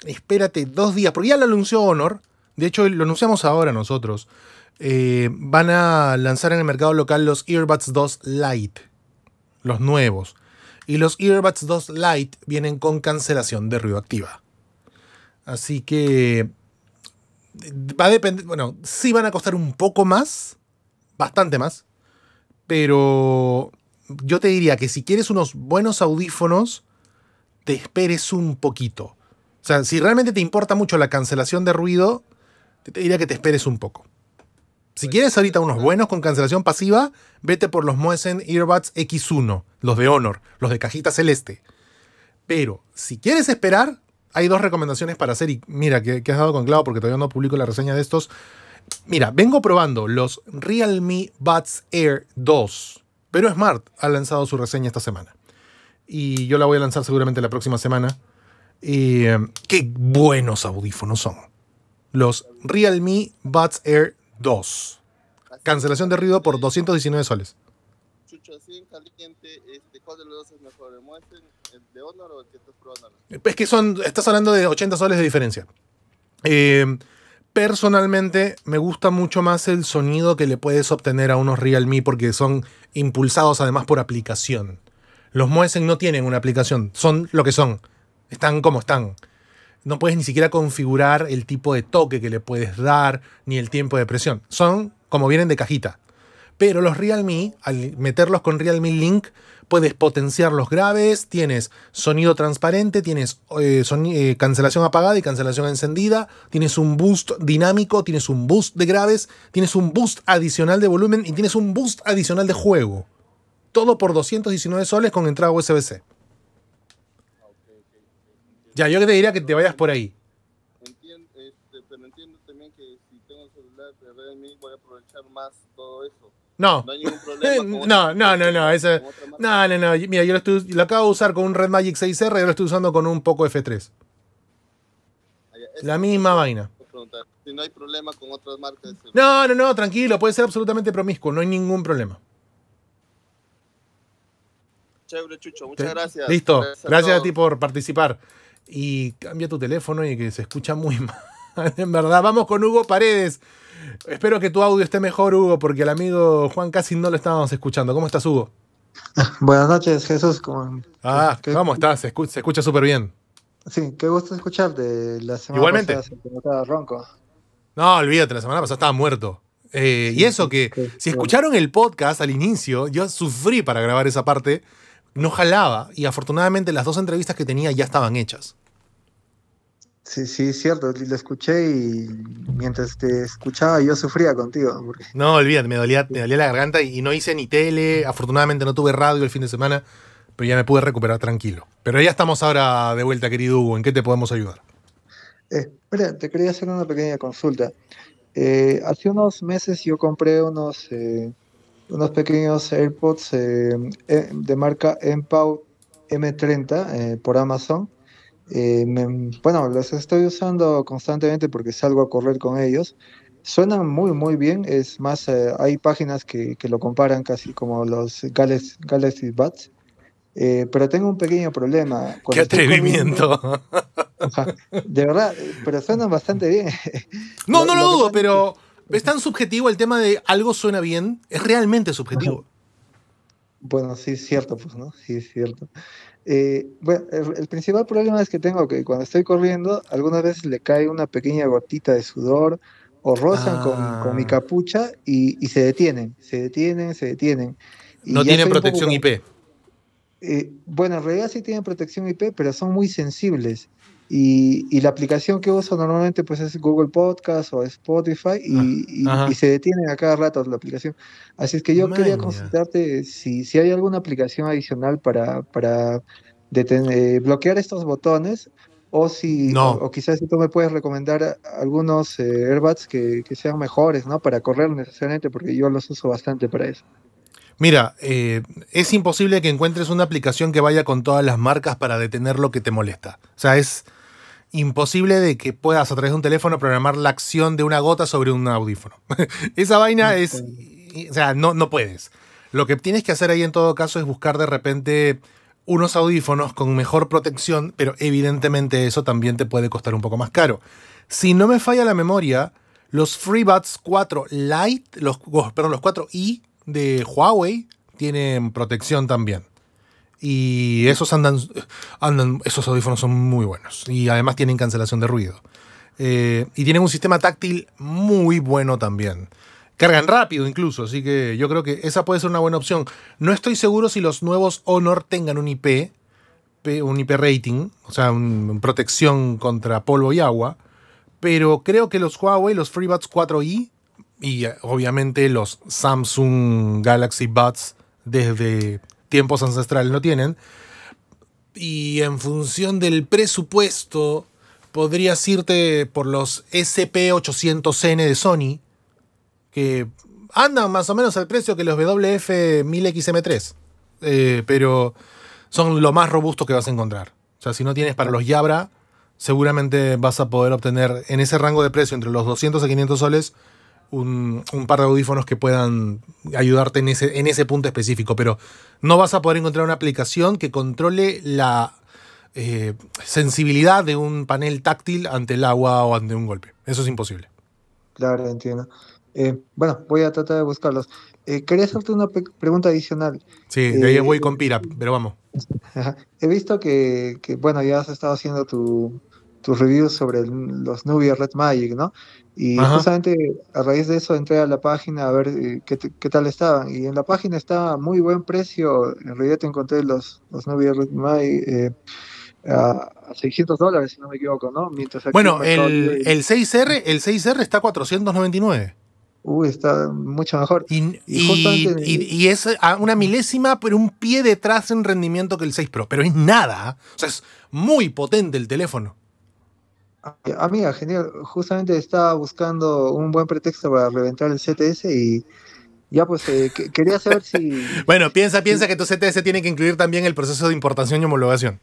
Espérate dos días, porque ya lo anunció Honor. De hecho, lo anunciamos ahora nosotros. Eh, van a lanzar en el mercado local los Earbuds 2 Lite, los nuevos. Y los Earbuds 2 Lite vienen con cancelación de ruido activa. Así que va a depender, bueno, sí van a costar un poco más, bastante más, pero yo te diría que si quieres unos buenos audífonos, te esperes un poquito. O sea, si realmente te importa mucho la cancelación de ruido, te diría que te esperes un poco. Si pues, quieres ahorita unos buenos con cancelación pasiva, vete por los Moesen Earbuds X1, los de Honor, los de cajita celeste. Pero si quieres esperar, hay dos recomendaciones para hacer. Y mira, que, has dado con clavo porque todavía no publico la reseña de estos. Mira, vengo probando los Realme Buds Air 2. Pero Smart ha lanzado su reseña esta semana. Y yo la voy a lanzar seguramente la próxima semana. Eh, qué buenos audífonos son. Los Realme Buds Air 2. Cancelación de ruido por 219 soles. Chucho, así en caliente, este, ¿cuál de los dos es mejor? ¿El el de Honor o el que estás probando? Es que son, estás hablando de 80 soles de diferencia. Eh, personalmente me gusta mucho más el sonido que le puedes obtener a unos Realme porque son impulsados además por aplicación. Los Muesen no tienen una aplicación, son lo que son, están como están no puedes ni siquiera configurar el tipo de toque que le puedes dar, ni el tiempo de presión. Son como vienen de cajita. Pero los Realme, al meterlos con Realme Link, puedes potenciar los graves, tienes sonido transparente, tienes eh, eh, cancelación apagada y cancelación encendida, tienes un boost dinámico, tienes un boost de graves, tienes un boost adicional de volumen y tienes un boost adicional de juego. Todo por 219 soles con entrada USB-C. Ya, yo te diría que te vayas por ahí. Entiendo, este, pero entiendo también que si tengo el celular, de Redmi voy a aprovechar más todo eso. No. No hay ningún problema. Con no, no, no, no. no, no, no. Mira, yo lo, estoy, lo, acabo de usar con un Red Magic 6R, yo lo estoy usando con un Poco F3. Ah, La misma vaina. Si no hay problema con otras marcas. no, no, no, tranquilo, puede ser absolutamente promiscuo, no hay ningún problema. Chévere, Chucho, muchas gracias. Listo, gracias, a ti por participar y cambia tu teléfono y que se escucha muy mal. En verdad, vamos con Hugo Paredes. Espero que tu audio esté mejor, Hugo, porque el amigo Juan casi no lo estábamos escuchando. ¿Cómo estás, Hugo? Buenas noches, Jesús. ¿Cómo, ah, ¿cómo estás? Se escucha súper bien. Sí, qué gusto escucharte. La semana Igualmente. ronco. No, olvídate, la semana pasada estaba muerto. Eh, y eso que, si escucharon el podcast al inicio, yo sufrí para grabar esa parte no jalaba y afortunadamente las dos entrevistas que tenía ya estaban hechas. Sí, sí, cierto, lo escuché y mientras te escuchaba yo sufría contigo. No, olvídate, me dolía, la garganta y no hice ni tele, afortunadamente no tuve radio el fin de semana, pero ya me pude recuperar tranquilo. Pero ya estamos ahora de vuelta, querido Hugo, ¿en qué te podemos ayudar? Eh, te quería hacer una pequeña consulta. Eh, hace unos meses yo compré unos... Eh, unos pequeños AirPods eh, eh, de marca Empow M30 eh, por Amazon. bueno, los estoy usando constantemente porque salgo a correr con ellos. Suenan muy, muy bien. Es más, hay páginas que, que, lo comparan casi como los Galaxy, Galaxy Buds. pero tengo un pequeño problema. ¡Qué atrevimiento! de verdad, pero suenan bastante bien. No, no lo dudo, pero es tan subjetivo el tema de algo suena bien, es realmente subjetivo. Bueno, sí, es cierto, pues, ¿no? Sí, es cierto. Eh, bueno, el, principal problema es que tengo que cuando estoy corriendo, algunas veces le cae una pequeña gotita de sudor o rozan con, mi ah. capucha y, se detienen, se detienen, se detienen. no tienen protección IP. Eh, bueno, en realidad sí tienen protección IP, pero son muy sensibles. Y, y, la aplicación que uso normalmente pues es Google Podcast o Spotify y, y, se detiene a cada rato la aplicación. Así es que yo quería consultarte si, si, hay alguna aplicación adicional para, para detener, eh, bloquear estos botones o si o, quizás si tú me puedes recomendar algunos eh, que, que, sean mejores, ¿no? Para correr necesariamente porque yo los uso bastante para eso. Mira, eh, es imposible que encuentres una aplicación que vaya con todas las marcas para detener lo que te molesta. O sea, es, imposible de que puedas a través de un teléfono programar la acción de una gota sobre un audífono. Esa vaina es, o sea, no, no puedes. Lo que tienes que hacer ahí en todo caso es buscar de repente unos audífonos con mejor protección, pero evidentemente eso también te puede costar un poco más caro. Si no me falla la memoria, los FreeBuds 4 Lite, los, oh, perdón, los 4i de Huawei tienen protección también. Y esos andan, andan, esos audífonos son muy buenos. Y además tienen cancelación de ruido. Eh, y tienen un sistema táctil muy bueno también. Cargan rápido incluso, así que yo creo que esa puede ser una buena opción. No estoy seguro si los nuevos Honor tengan un IP, un IP rating, o sea, protección contra polvo y agua, pero creo que los Huawei, los FreeBuds 4i y eh, obviamente los Samsung Galaxy Buds desde tiempos ancestrales no tienen. Y en función del presupuesto, podrías irte por los SP800N de Sony, que andan más o menos al precio que los WF-1000XM3, eh, pero son lo más robusto que vas a encontrar. O sea, si no tienes para los Yabra, seguramente vas a poder obtener en ese rango de precio entre los 200 a 500 soles un, par de audífonos que puedan ayudarte en ese, en ese punto específico, pero no vas a poder encontrar una aplicación que controle la eh, sensibilidad de un panel táctil ante el agua o ante un golpe. Eso es imposible. Claro, entiendo. Eh, bueno, voy a tratar de buscarlos. Eh, quería hacerte una pregunta adicional. Sí, de ahí voy con Pira, pero vamos. He visto que, que, bueno, ya has estado haciendo tu, tus reviews sobre los Nubia Red Magic, ¿no? Y justamente a raíz de eso entré a la página a ver eh, qué, tal estaban. Y en la página estaba a muy buen precio. En realidad te encontré los, los Nubia Red Magic. Eh, a 600 dólares, si no me equivoco, ¿no? bueno, el, 6R, el 6R está a 499. Uy, está mucho mejor. Y, es a ah, es una milésima, pero un pie detrás en rendimiento que el 6 Pro. Pero es nada. ¿ah? O sea, es muy potente el teléfono. Ah, amiga, genial. Justamente estaba buscando un buen pretexto para reventar el CTS y ya pues eh, quería saber si... bueno, piensa, piensa que tu CTS tiene que incluir también el proceso de importación y homologación.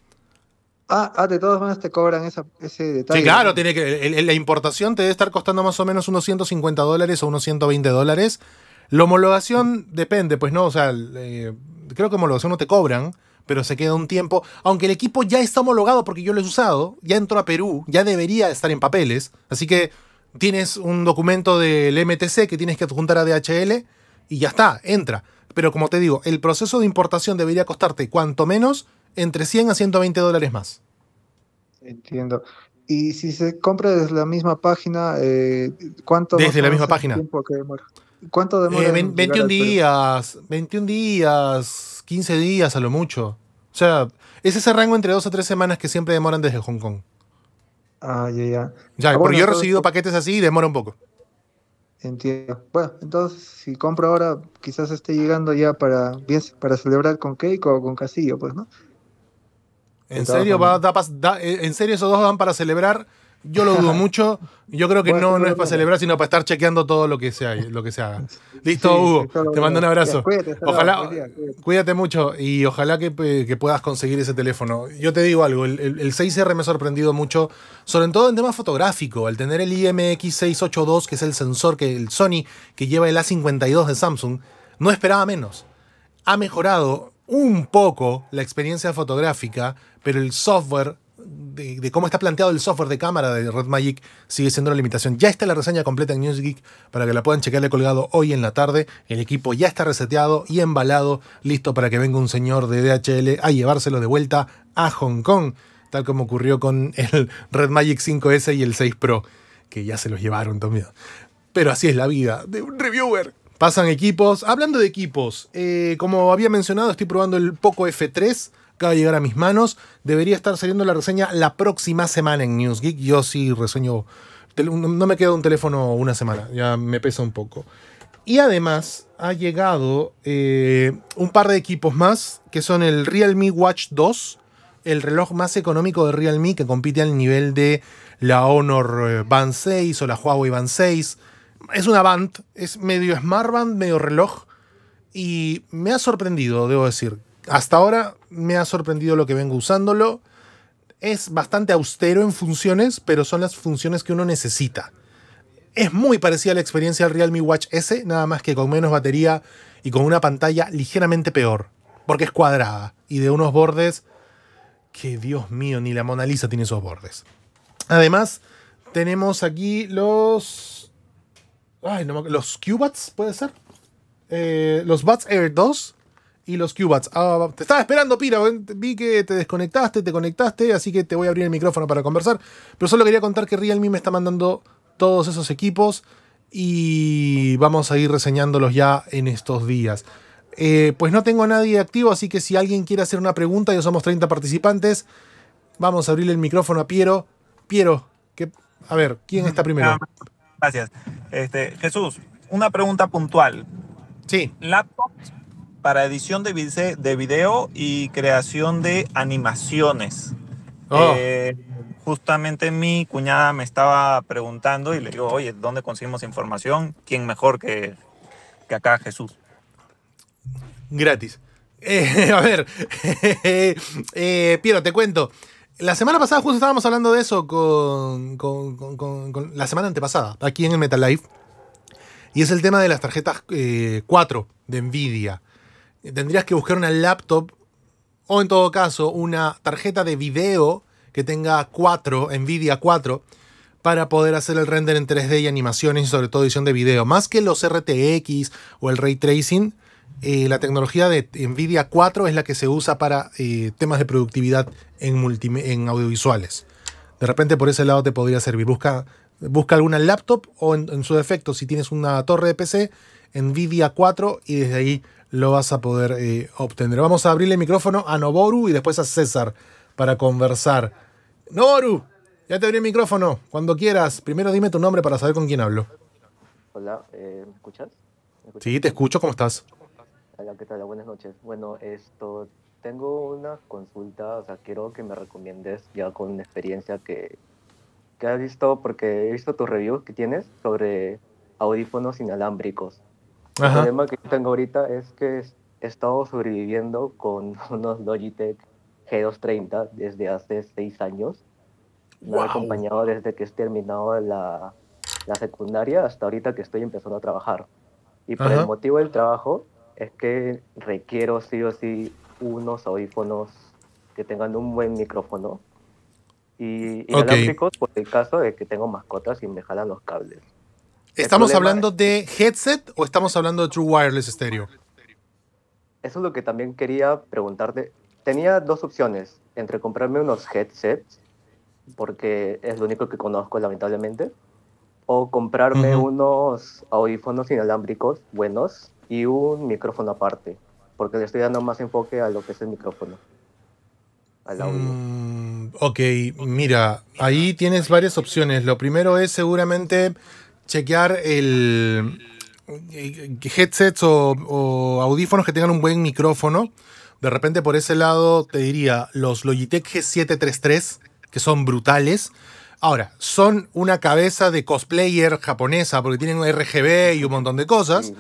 Ah, ah de todas maneras te cobran ese detalle. Sí, claro, tiene que, la importación te debe estar costando más o menos unos 150 dólares o unos 120 dólares. La homologación depende, pues no, o sea, eh, creo que homologación no te cobran pero se queda un tiempo, aunque el equipo ya está homologado porque yo lo he usado, ya entró a Perú, ya debería estar en papeles, así que tienes un documento del MTC que tienes que adjuntar a DHL y ya está, entra. Pero como te digo, el proceso de importación debería costarte cuanto menos entre 100 a 120 dólares más. Entiendo. Y si se compra desde la misma página, eh, ¿cuánto? Desde la misma página. ¿Cuánto eh, demora? 21 días, 21 días, 15 días a lo mucho. O sea, es ese rango entre dos o tres semanas que siempre demoran desde Hong Kong. Ah, ya, ya. Ya, ah, porque yo he recibido paquetes así y demora un poco. Entiendo. Bueno, entonces, si compro ahora, quizás esté llegando ya para, para celebrar con Keiko o con Casillo, pues, ¿no? ¿En serio, va, eh, ¿En serio esos dos van para celebrar? Yo lo dudo mucho. Yo creo que no, no es para celebrar, sino para estar chequeando todo lo que se, lo que se haga. Listo, Hugo. Te mando un abrazo. Cuídate, ojalá, cuídate mucho y ojalá eh, que, puedas conseguir ese teléfono. Yo te digo algo, el, 6R me ha sorprendido mucho, sobre todo en tema fotográfico. Al tener el IMX682, que es el sensor que el Sony que lleva el A52 de Samsung, no esperaba menos. Ha mejorado un poco la experiencia fotográfica, pero el software de, cómo está planteado el software de cámara de Red Magic sigue siendo una limitación. Ya está la reseña completa en NewsGeek para que la puedan chequearle colgado hoy en la tarde. El equipo ya está reseteado y embalado, listo para que venga un señor de DHL a llevárselo de vuelta a Hong Kong, tal como ocurrió con el Red Magic 5S y el 6 Pro, que ya se los llevaron también. Pero así es la vida de un reviewer. Pasan equipos. Hablando de equipos, eh, como había mencionado, estoy probando el Poco F3. Acaba de llegar a mis manos. Debería estar saliendo la reseña la próxima semana en News Geek. Yo sí reseño, no me queda un teléfono una semana, ya me pesa un poco. Y además ha llegado eh, un par de equipos más, que son el Realme Watch 2, el reloj más económico de Realme que compite al nivel de la Honor eh, Band 6 o la Huawei Band 6. Es una band, es medio smart band, medio reloj. Y me ha sorprendido, debo decir. Hasta ahora me ha sorprendido lo que vengo usándolo. Es bastante austero en funciones, pero son las funciones que uno necesita. Es muy parecida a la experiencia del Realme Watch S, nada más que con menos batería y con una pantalla ligeramente peor, porque es cuadrada y de unos bordes que, Dios mío, ni la Mona Lisa tiene esos bordes. Además, tenemos aquí los... Ay, no, los q ¿puede ser? Eh, los Bats Air 2, y los Cubats. Ah, te estaba esperando, Pira. Vi que te desconectaste, te conectaste, así que te voy a abrir el micrófono para conversar. Pero solo quería contar que Realme me está mandando todos esos equipos y vamos a ir reseñándolos ya en estos días. Eh, pues no tengo a nadie activo, así que si alguien quiere hacer una pregunta, ya somos 30 participantes. Vamos a abrirle el micrófono a Piero. Piero, a ver, ¿quién está primero? Ah, gracias. Este, Jesús, una pregunta puntual. Sí. Laptops para edición de, video y creación de animaciones. Oh. Eh, justamente mi cuñada me estaba preguntando y le digo, oye, ¿dónde conseguimos información? ¿Quién mejor que, acá Jesús? Gratis. Eh, a ver, eh, Piero, te cuento. La semana pasada justo estábamos hablando de eso con, la semana antepasada, aquí en el MetaLife. Y es el tema de las tarjetas 4 de Nvidia tendrías que buscar una laptop o en todo caso una tarjeta de video que tenga 4, Nvidia 4, para poder hacer el render en 3D y animaciones y sobre todo edición de video. Más que los RTX o el ray tracing, eh, la tecnología de Nvidia 4 es la que se usa para eh, temas de productividad en, en, audiovisuales. De repente por ese lado te podría servir. Busca, busca alguna laptop o en, en su defecto, si tienes una torre de PC, Nvidia 4 y desde ahí lo vas a poder eh, obtener. Vamos a abrirle el micrófono a Noboru y después a César para conversar. Noboru, ya te abrí el micrófono. Cuando quieras, primero dime tu nombre para saber con quién hablo. Hola, eh, ¿me, escuchas? Sí, te escucho, ¿cómo estás? Hola, ¿qué tal? Buenas noches. Bueno, esto, tengo una consulta, o sea, quiero que me recomiendes ya con una experiencia que, que has visto, porque he visto tus reviews que tienes sobre audífonos inalámbricos. El problema que tengo ahorita es que he estado sobreviviendo con unos Logitech G230 desde hace seis años. Me he acompañado desde que he terminado la, secundaria hasta ahorita que estoy empezando a trabajar. Y por el motivo del trabajo es que requiero sí o sí unos audífonos que tengan un buen micrófono y inalámbricos por el caso de que tengo mascotas y me jalan los cables. ¿Estamos hablando de headset o estamos hablando de True Wireless Stereo? Eso es lo que también quería preguntarte. Tenía dos opciones, entre comprarme unos headsets, porque es lo único que conozco lamentablemente, o comprarme unos audífonos inalámbricos buenos y un micrófono aparte, porque le estoy dando más enfoque a lo que es el micrófono. Mm, ok, mira, ahí tienes varias opciones. Lo primero es seguramente chequear el eh, headsets o, audífonos que tengan un buen micrófono. De repente por ese lado te diría los Logitech G733, que son brutales. Ahora, son una cabeza de cosplayer japonesa porque tienen un RGB y un montón de cosas,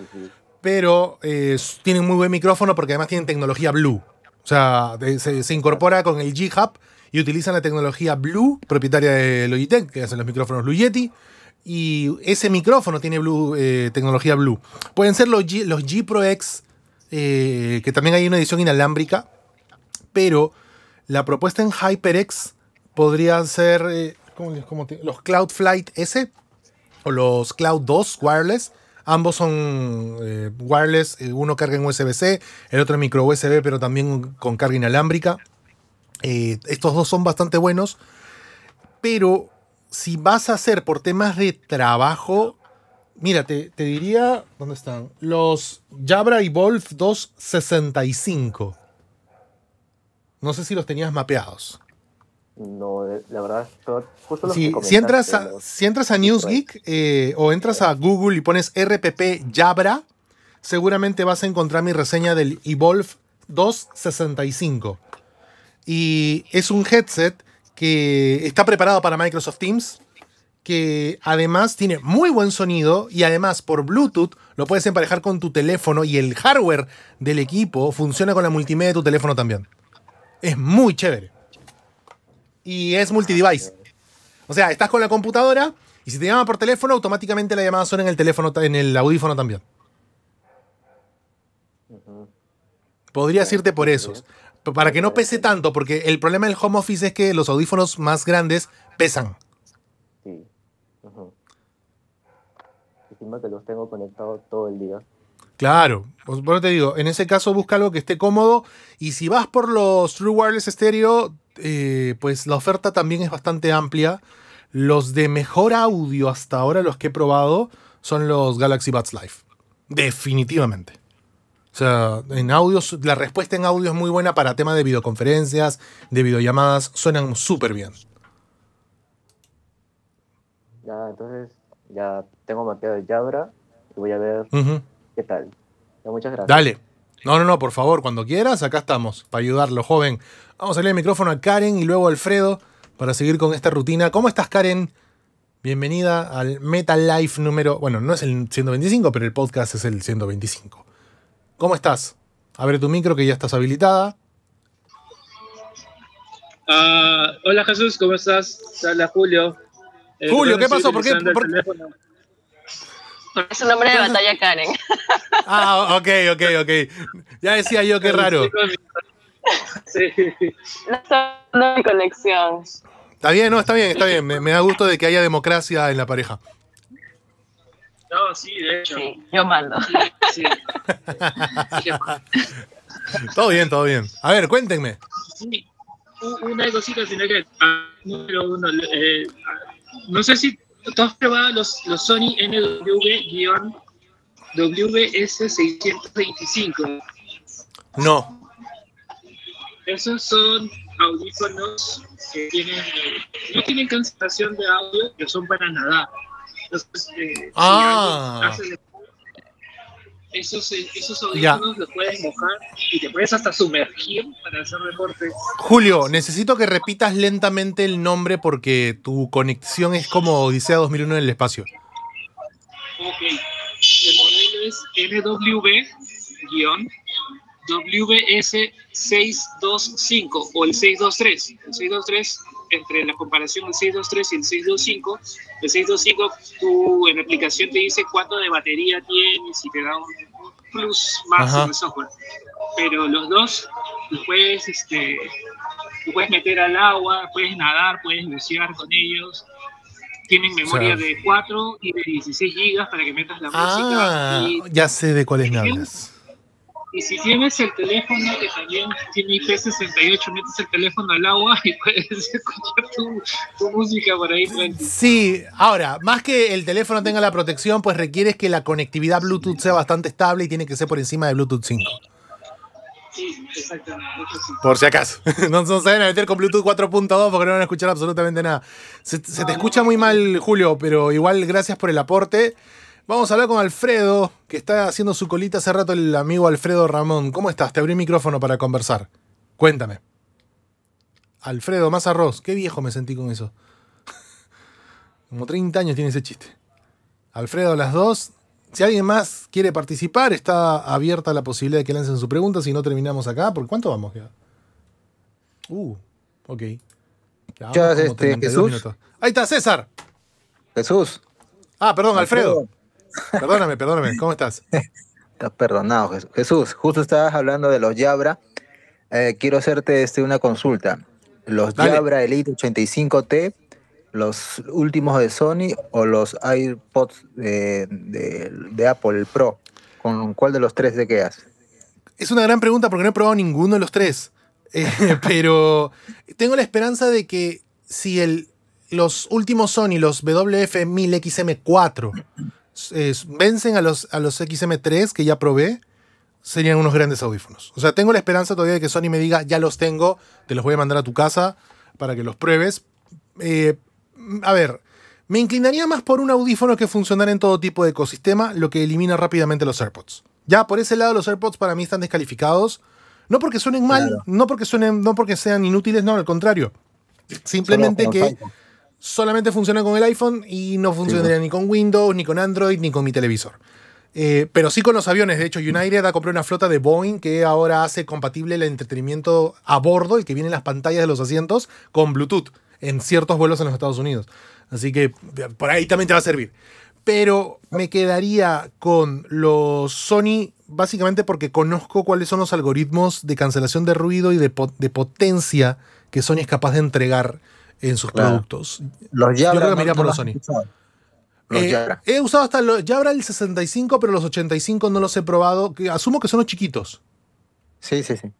pero eh, tienen muy buen micrófono porque además tienen tecnología Blue. O sea, se, incorpora con el G-Hub y utilizan la tecnología Blue, propietaria de Logitech, que hacen los micrófonos Blue y ese micrófono tiene eh, tecnología Blue. Pueden ser los G, los Pro X, eh, que también hay una edición inalámbrica, pero la propuesta en HyperX podría ser eh, los Cloud Flight S o los Cloud 2 wireless. Ambos son wireless, uno carga en USB-C, el otro en micro USB, pero también con carga inalámbrica. estos dos son bastante buenos, pero si vas a hacer por temas de trabajo, mira, te, diría, ¿dónde están? Los Jabra Evolve 265. No sé si los tenías mapeados. No, eh, la verdad, justo si, entras a, si entras a NewsGeek eh, o entras a Google y pones RPP Jabra, seguramente vas a encontrar mi reseña del Evolve 265. Y es un headset que está preparado para Microsoft Teams, que además tiene muy buen sonido y además por Bluetooth lo puedes emparejar con tu teléfono y el hardware del equipo funciona con la multimedia de tu teléfono también. Es muy chévere. Y es multidevice. O sea, estás con la computadora y si te llama por teléfono, automáticamente la llamada suena en el teléfono en el audífono también. Podrías irte por esos para que no pese tanto, porque el problema del home office es que los audífonos más grandes pesan. Sí. que los tengo conectados todo el día. Claro, pues, por te digo, en ese caso busca algo que esté cómodo y si vas por los True Wireless Stereo, eh, pues la oferta también es bastante amplia. Los de mejor audio hasta ahora, los que he probado, son los Galaxy Buds Live. Definitivamente. O sea, en audios, la respuesta en audio es muy buena para temas de videoconferencias, de videollamadas, suenan súper bien. Ya, entonces, ya tengo Mateo de Jabra y voy a ver qué tal. muchas gracias. Dale. No, no, no, por favor, cuando quieras, acá estamos, para ayudarlo, joven. Vamos a darle el micrófono a Karen y luego a Alfredo para seguir con esta rutina. ¿Cómo estás, Karen? Bienvenida al Meta Life número. Bueno, no es el 125, pero el podcast es el 125. ¿Cómo estás? Abre tu micro que ya estás habilitada. Ah, hola Jesús, ¿cómo estás? Hola Julio. Eh, Julio, ¿qué pasó? ¿Por qué? Por... Es un nombre de batalla Karen. Ah, ok, ok, ok. Ya decía yo, qué raro. Sí. No está mi conexión. Está bien, no, está bien, está bien. me da gusto de que haya democracia en la pareja sí, de hecho. yo mando. todo bien, todo bien. A ver, cuéntenme. una cosita, tiene que eh, no sé si todos probados los, los Sony NW-WS625. No. Esos son audífonos que tienen, no tienen cancelación de audio, pero son para nadar ah. esos, eh, esos los puedes mojar y te puedes hasta sumergir para hacer deporte. Julio, necesito que repitas lentamente el nombre porque tu conexión es como Odisea 2001 en el espacio. Ok, el modelo es mw ws 625 o el 623. El 623 entre la comparación del 623 y el 625. El 625, tú en la aplicación te dice cuánto de batería tienes y te da un plus más de software. Pero los dos puedes, este, puedes meter al agua, puedes nadar, puedes luciar con ellos. Tienen memoria de 4 y de 16 gigas para que metas la música. Ah, ya sé de cuáles me hablas y si tienes el teléfono, que también tiene IP68, metes el teléfono al agua y puedes escuchar tu, música por ahí. Pues. Sí, ahora, más que el teléfono tenga la protección, pues requieres que la conectividad Bluetooth sea bastante estable y tiene que ser por encima de Bluetooth 5. Sí, exactamente. Por si acaso. No, se vayan a meter con Bluetooth 4.2 porque no van a escuchar absolutamente nada. Se, te escucha muy mal, Julio, pero igual gracias por el aporte. Vamos a hablar con Alfredo, que está haciendo su colita hace rato el amigo Alfredo Ramón. ¿Cómo estás? Te abrí el micrófono para conversar. Cuéntame. Alfredo, más arroz. Qué viejo me sentí con eso. Como 30 años tiene ese chiste. Alfredo, las dos. Si alguien más quiere participar, está abierta la posibilidad de que lancen su pregunta. Si no terminamos acá, ¿por cuánto vamos? Uh, ok. Ya, este, Jesús. Ahí está, César. Jesús. Ah, perdón, Alfredo. Perdóname, perdóname, ¿cómo estás? estás perdonado, Jesús. Jesús, justo estabas hablando de los Yabra. Eh, quiero hacerte este, una consulta. ¿Los Yabra Elite 85T, los últimos de Sony o los iPods de, Apple, el Pro? ¿Con cuál de los tres de qué haces? Es una gran pregunta porque no he probado ninguno de los tres. Eh, pero tengo la esperanza de que si el, los últimos Sony, los WF-1000XM4, vencen a los, a los XM3 que ya probé, serían unos grandes audífonos. O sea, tengo la esperanza todavía de que Sony me diga, ya los tengo, te los voy a mandar a tu casa para que los pruebes. Eh, a ver, me inclinaría más por un audífono que funcionara en todo tipo de ecosistema, lo que elimina rápidamente los AirPods. Ya por ese lado los AirPods para mí están descalificados. No porque suenen mal, no porque no porque sean inútiles, no, al contrario. Simplemente que solamente funciona con el iPhone y no funcionaría ni con Windows, ni con Android, ni con mi televisor. Eh, pero sí con los aviones. De hecho, United ha comprado una flota de Boeing que ahora hace compatible el entretenimiento a bordo, el que viene en las pantallas de los asientos, con Bluetooth en ciertos vuelos en los Estados Unidos. Así que eh, por ahí también te va a servir. Pero me quedaría con los Sony básicamente porque conozco cuáles son los algoritmos de cancelación de ruido y de, de potencia que Sony es capaz de entregar en sus productos. Los Yo creo que me por los Sony. Eh, he usado hasta los Jabra el 65, pero los 85 no los he probado. Asumo que son los chiquitos. Sí, sí, sí.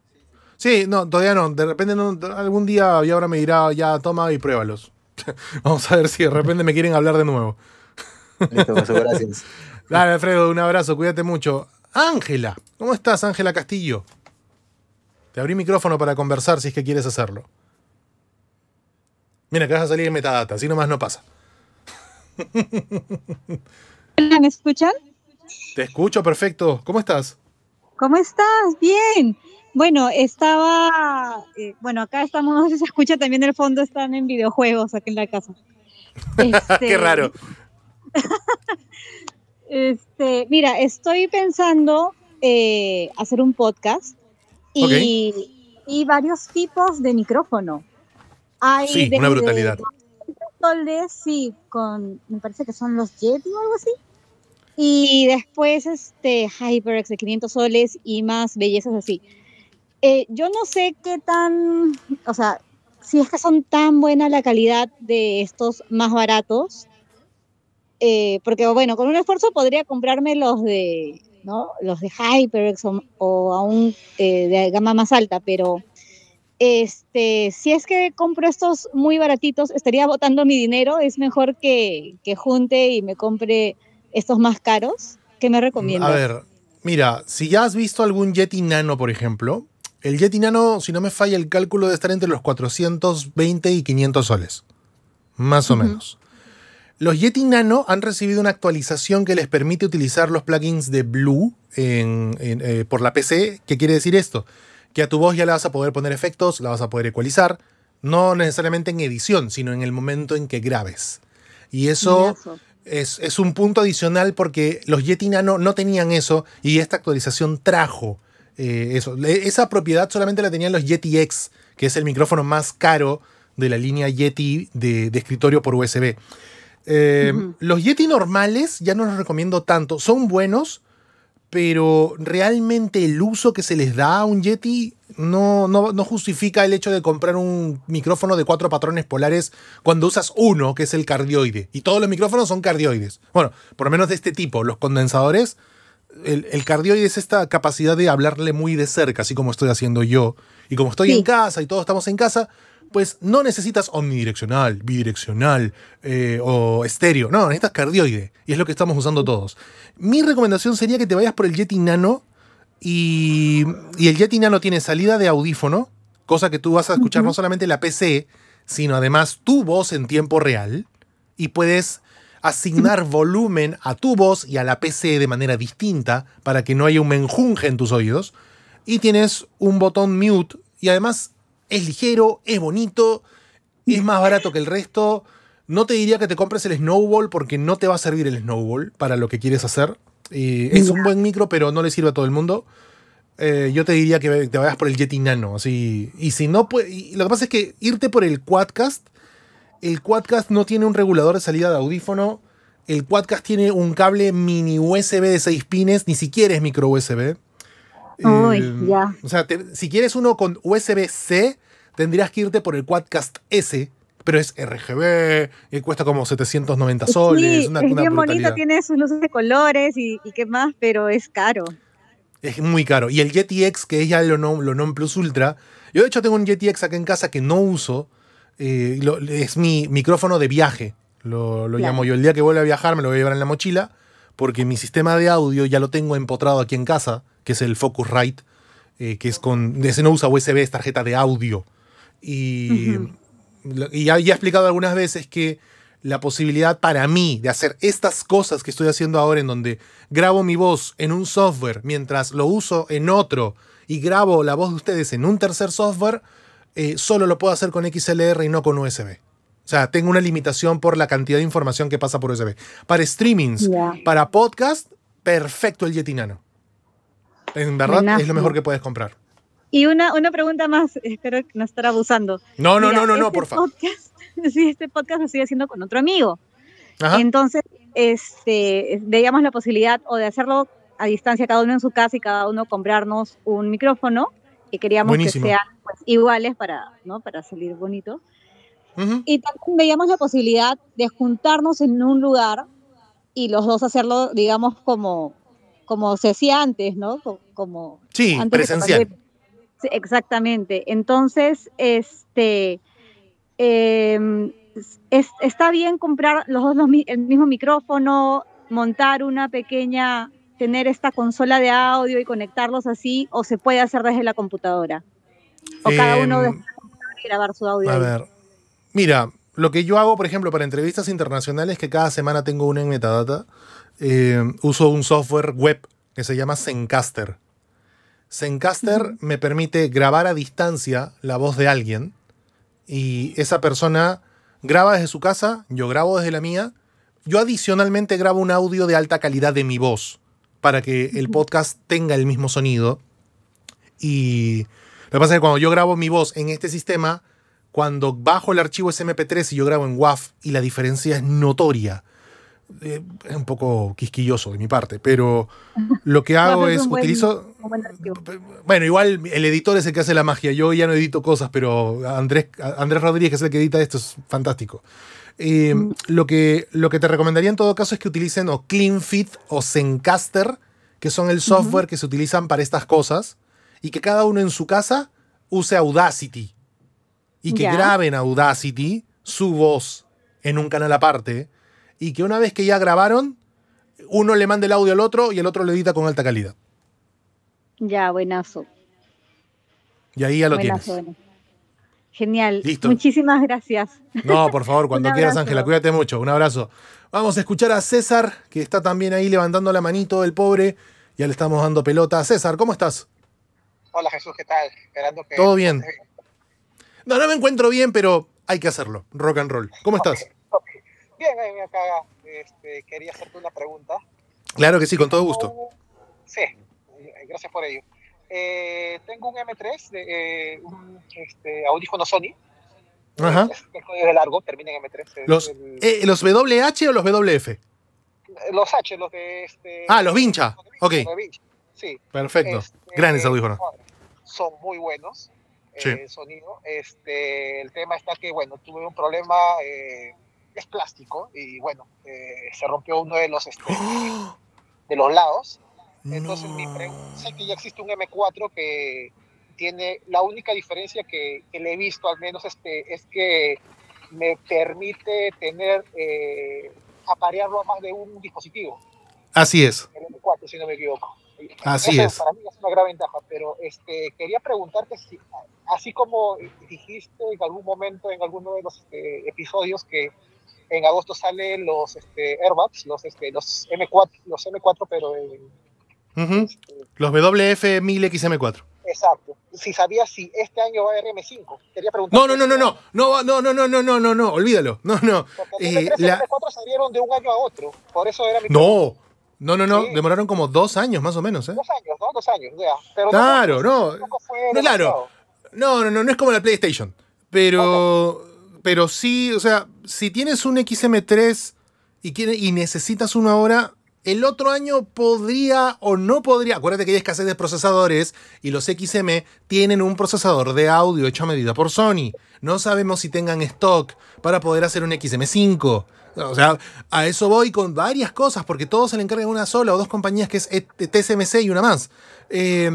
Sí, no, todavía no. De repente algún día Jabra me dirá, ya toma y pruébalos. Vamos a ver si de repente me quieren hablar de nuevo. Listo, pues, gracias. Dale, Alfredo, un abrazo, cuídate mucho. Ángela, ¿cómo estás, Ángela Castillo? Te abrí micrófono para conversar si es que quieres hacerlo. Mira, que vas a salir en metadata, así nomás no pasa. ¿Me escuchan? Te escucho, perfecto. ¿Cómo estás? ¿Cómo estás? Bien. Bueno, estaba, eh, bueno, acá estamos, no sé si se escucha también el fondo, están en videojuegos aquí en la casa. Este, Qué raro. este, mira, estoy pensando eh, hacer un podcast y varios tipos de micrófono sí, una brutalidad. De, sí, con, me parece que son los Yeti o algo así. Y después este HyperX de 500 soles y más bellezas así. Eh, yo no sé qué tan, o sea, si es que son tan buena la calidad de estos más baratos, eh, porque bueno, con un esfuerzo podría comprarme los de, ¿no? Los de HyperX o, aún eh, de gama más alta, pero este, si es que compro estos muy baratitos, estaría botando mi dinero. Es mejor que, junte y me compre estos más caros. ¿Qué me recomiendas? A ver, mira, si ya has visto algún Yeti Nano, por ejemplo, el Yeti Nano, si no me falla el cálculo, debe estar entre los 420 y 500 soles. Más o menos. Los Yeti Nano han recibido una actualización que les permite utilizar los plugins de Blue eh, por la PC. ¿Qué quiere decir esto? que a tu voz ya le vas a poder poner efectos, la vas a poder ecualizar, no necesariamente en edición, sino en el momento en que grabes. Y eso es, un punto adicional porque los Yeti Nano no tenían eso y esta actualización trajo eh, eso. Esa propiedad solamente la tenían los Yeti X, que es el micrófono más caro de la línea Yeti de, escritorio por USB. Eh, los Yeti normales ya no los recomiendo tanto. Son buenos, pero realmente el uso que se les da a un Yeti no, no, justifica el hecho de comprar un micrófono de cuatro patrones polares cuando usas uno, que es el cardioide. Y todos los micrófonos son cardioides. Bueno, por lo menos de este tipo, los condensadores. El, cardioide es esta capacidad de hablarle muy de cerca, así como estoy haciendo yo. Y como estoy en casa y todos estamos en casa, pues no necesitas omnidireccional, bidireccional eh, o estéreo. No, necesitas cardioide. Y es lo que estamos usando todos. Mi recomendación sería que te vayas por el Yeti Nano. Y, el Yeti Nano tiene salida de audífono, cosa que tú vas a escuchar no solamente la PC, sino además tu voz en tiempo real. Y puedes asignar volumen a tu voz y a la PC de manera distinta para que no haya un menjunje en tus oídos. Y tienes un botón mute y además es ligero, es bonito, es más barato que el resto. No te diría que te compres el Snowball porque no te va a servir el Snowball para lo que quieres hacer. es un buen micro, pero no le sirve a todo el mundo. Eh, yo te diría que te vayas por el Yeti Nano. Así, y si no, pues, lo que pasa es que irte por el Quadcast, el Quadcast no tiene un regulador de salida de audífono. El Quadcast tiene un cable mini USB de 6 pines, ni siquiera es micro USB. Em, o sea, si quieres uno con USB-C, tendrías que irte por el Quadcast S, pero es RGB y cuesta como 790 soles. es bonito, tiene sus luces de colores y, qué más, pero es caro. Es muy caro. Y el Yeti X, que es ya lo non, lo plus ultra. Yo de hecho tengo un Yeti X acá en casa que no uso. Eh, es mi micrófono de viaje, lo, llamo yo. El día que vuelva a viajar me lo voy a llevar en la mochila porque mi sistema de audio ya lo tengo empotrado aquí en casa que es el Focusrite, eh, que es con. Ese no usa USB, es tarjeta de audio. Y, ya, he explicado algunas veces que la posibilidad para mí de hacer estas cosas que estoy haciendo ahora, en donde grabo mi voz en un software mientras lo uso en otro y grabo la voz de ustedes en un tercer software, eh, solo lo puedo hacer con XLR y no con USB. O sea, tengo una limitación por la cantidad de información que pasa por USB. Para streamings, para podcast, perfecto el Yeti Nano. En verdad es lo mejor que puedes comprar. Y una, una pregunta más, espero no estar abusando. No, no, no, no, no, este por favor. este podcast lo estoy haciendo con otro amigo. Entonces, este, veíamos la posibilidad o de hacerlo a distancia, cada uno en su casa y cada uno comprarnos un micrófono que queríamos que sean pues, iguales para, ¿no? para salir bonito. Y también veíamos la posibilidad de juntarnos en un lugar y los dos hacerlo, digamos, como como se hacía antes, ¿no? Como sí, presencial. exactamente. Entonces, este, em, está bien comprar los dos el mismo micrófono, montar una pequeña, tener esta consola de audio y conectarlos así, o se puede hacer desde la computadora. O cada uno em, de la computadora y grabar su audio. A ver, mira, lo que yo hago, por ejemplo, para entrevistas internacionales, que cada semana tengo una en Metadata, eh, uso un software web que se llama Zencaster. Zencaster me permite grabar a distancia la voz de alguien y esa persona graba desde su casa, yo grabo desde la mía, yo adicionalmente grabo un audio de alta calidad de mi voz para que el podcast tenga el mismo sonido. Y lo que pasa es que cuando yo grabo mi voz en este sistema, cuando bajo el archivo SMP3 y yo grabo en WAF y la diferencia es notoria. Eh, es un poco quisquilloso de mi parte, pero lo que hago es, utilizo... Bueno, igual el editor es el que hace la magia, yo ya no edito cosas, pero Andrés, Andrés Rodríguez, que es el que edita esto, es fantástico. Eh, mm. lo, que, lo que te recomendaría en todo caso es que utilicen o CleanFit o Zencaster, que son el software que se utilizan para estas cosas, y que cada uno en su casa use Audacity y que graben Audacity su voz en un canal aparte y que una vez que ya grabaron, uno le manda el audio al otro y el otro lo edita con alta calidad. Ya, buenazo. Y ahí ya lo tienes. Genial. Muchísimas gracias. No, por favor, cuando quieras, Ángela, cuídate mucho. Un abrazo. Vamos a escuchar a César, que está también ahí levantando la manito, el pobre. Ya le estamos dando pelota. César, ¿cómo estás? Hola Jesús, ¿qué tal? Esperando que... Todo bien. No, no me encuentro bien, pero hay que hacerlo. Rock and roll. ¿Cómo estás? Okay, Bien, este, quería hacerte una pregunta. Claro que sí, con todo gusto. Sí, eh, gracias por ello. Eh, tengo un M3, de, eh, un este, audífono Sony. Ajá. Es, es de largo, termina en M3. ¿Los, eh, WH o los WF? Los H, los de este. Ah, los Vincha. ok. Los Vincha. Sí. Perfecto. Este, Grandes audífonos. Son muy buenos sí. Eh, sonido. Este, el tema está que, bueno, tuve un problema, eh, es plástico, y bueno, eh, se rompió uno de los, este, de los lados. Entonces, mi pregunta, es que ya existe un M4 que tiene, la única diferencia que, le he visto al menos este, es que me permite tener, aparearlo a más de un dispositivo. Así es. El M4, si no me equivoco. Así es. Para mí es una gran ventaja, pero este, quería preguntarte si, así como dijiste en algún momento, en alguno de los este, episodios, que en agosto salen los este, airbags, los, este, los, M4, los M4, pero... Este, los WF-1000XM4. Exacto. Si sabías si este año va a haber M5. Quería preguntar. No, no, no, no, no. No, no, no, no, no, no, no, no. Olvídalo. No, no. Porque eh, m 4 salieron de un año a otro. Por eso era mi. No. No, no, no, demoraron como dos años más o menos, ¿eh? Dos años, Dos años, ya. claro, no. no claro. No, no, no, no es como la PlayStation. Pero, pero sí, o sea, si tienes un XM3 y, y necesitas uno ahora el otro año podría o no podría. Acuérdate que hay escasez de procesadores y los XM tienen un procesador de audio hecho a medida por Sony. No sabemos si tengan stock para poder hacer un XM5. O sea, a eso voy con varias cosas, porque todos se le encargan una sola o dos compañías que es e-, e-, TSMC y una más. Eh,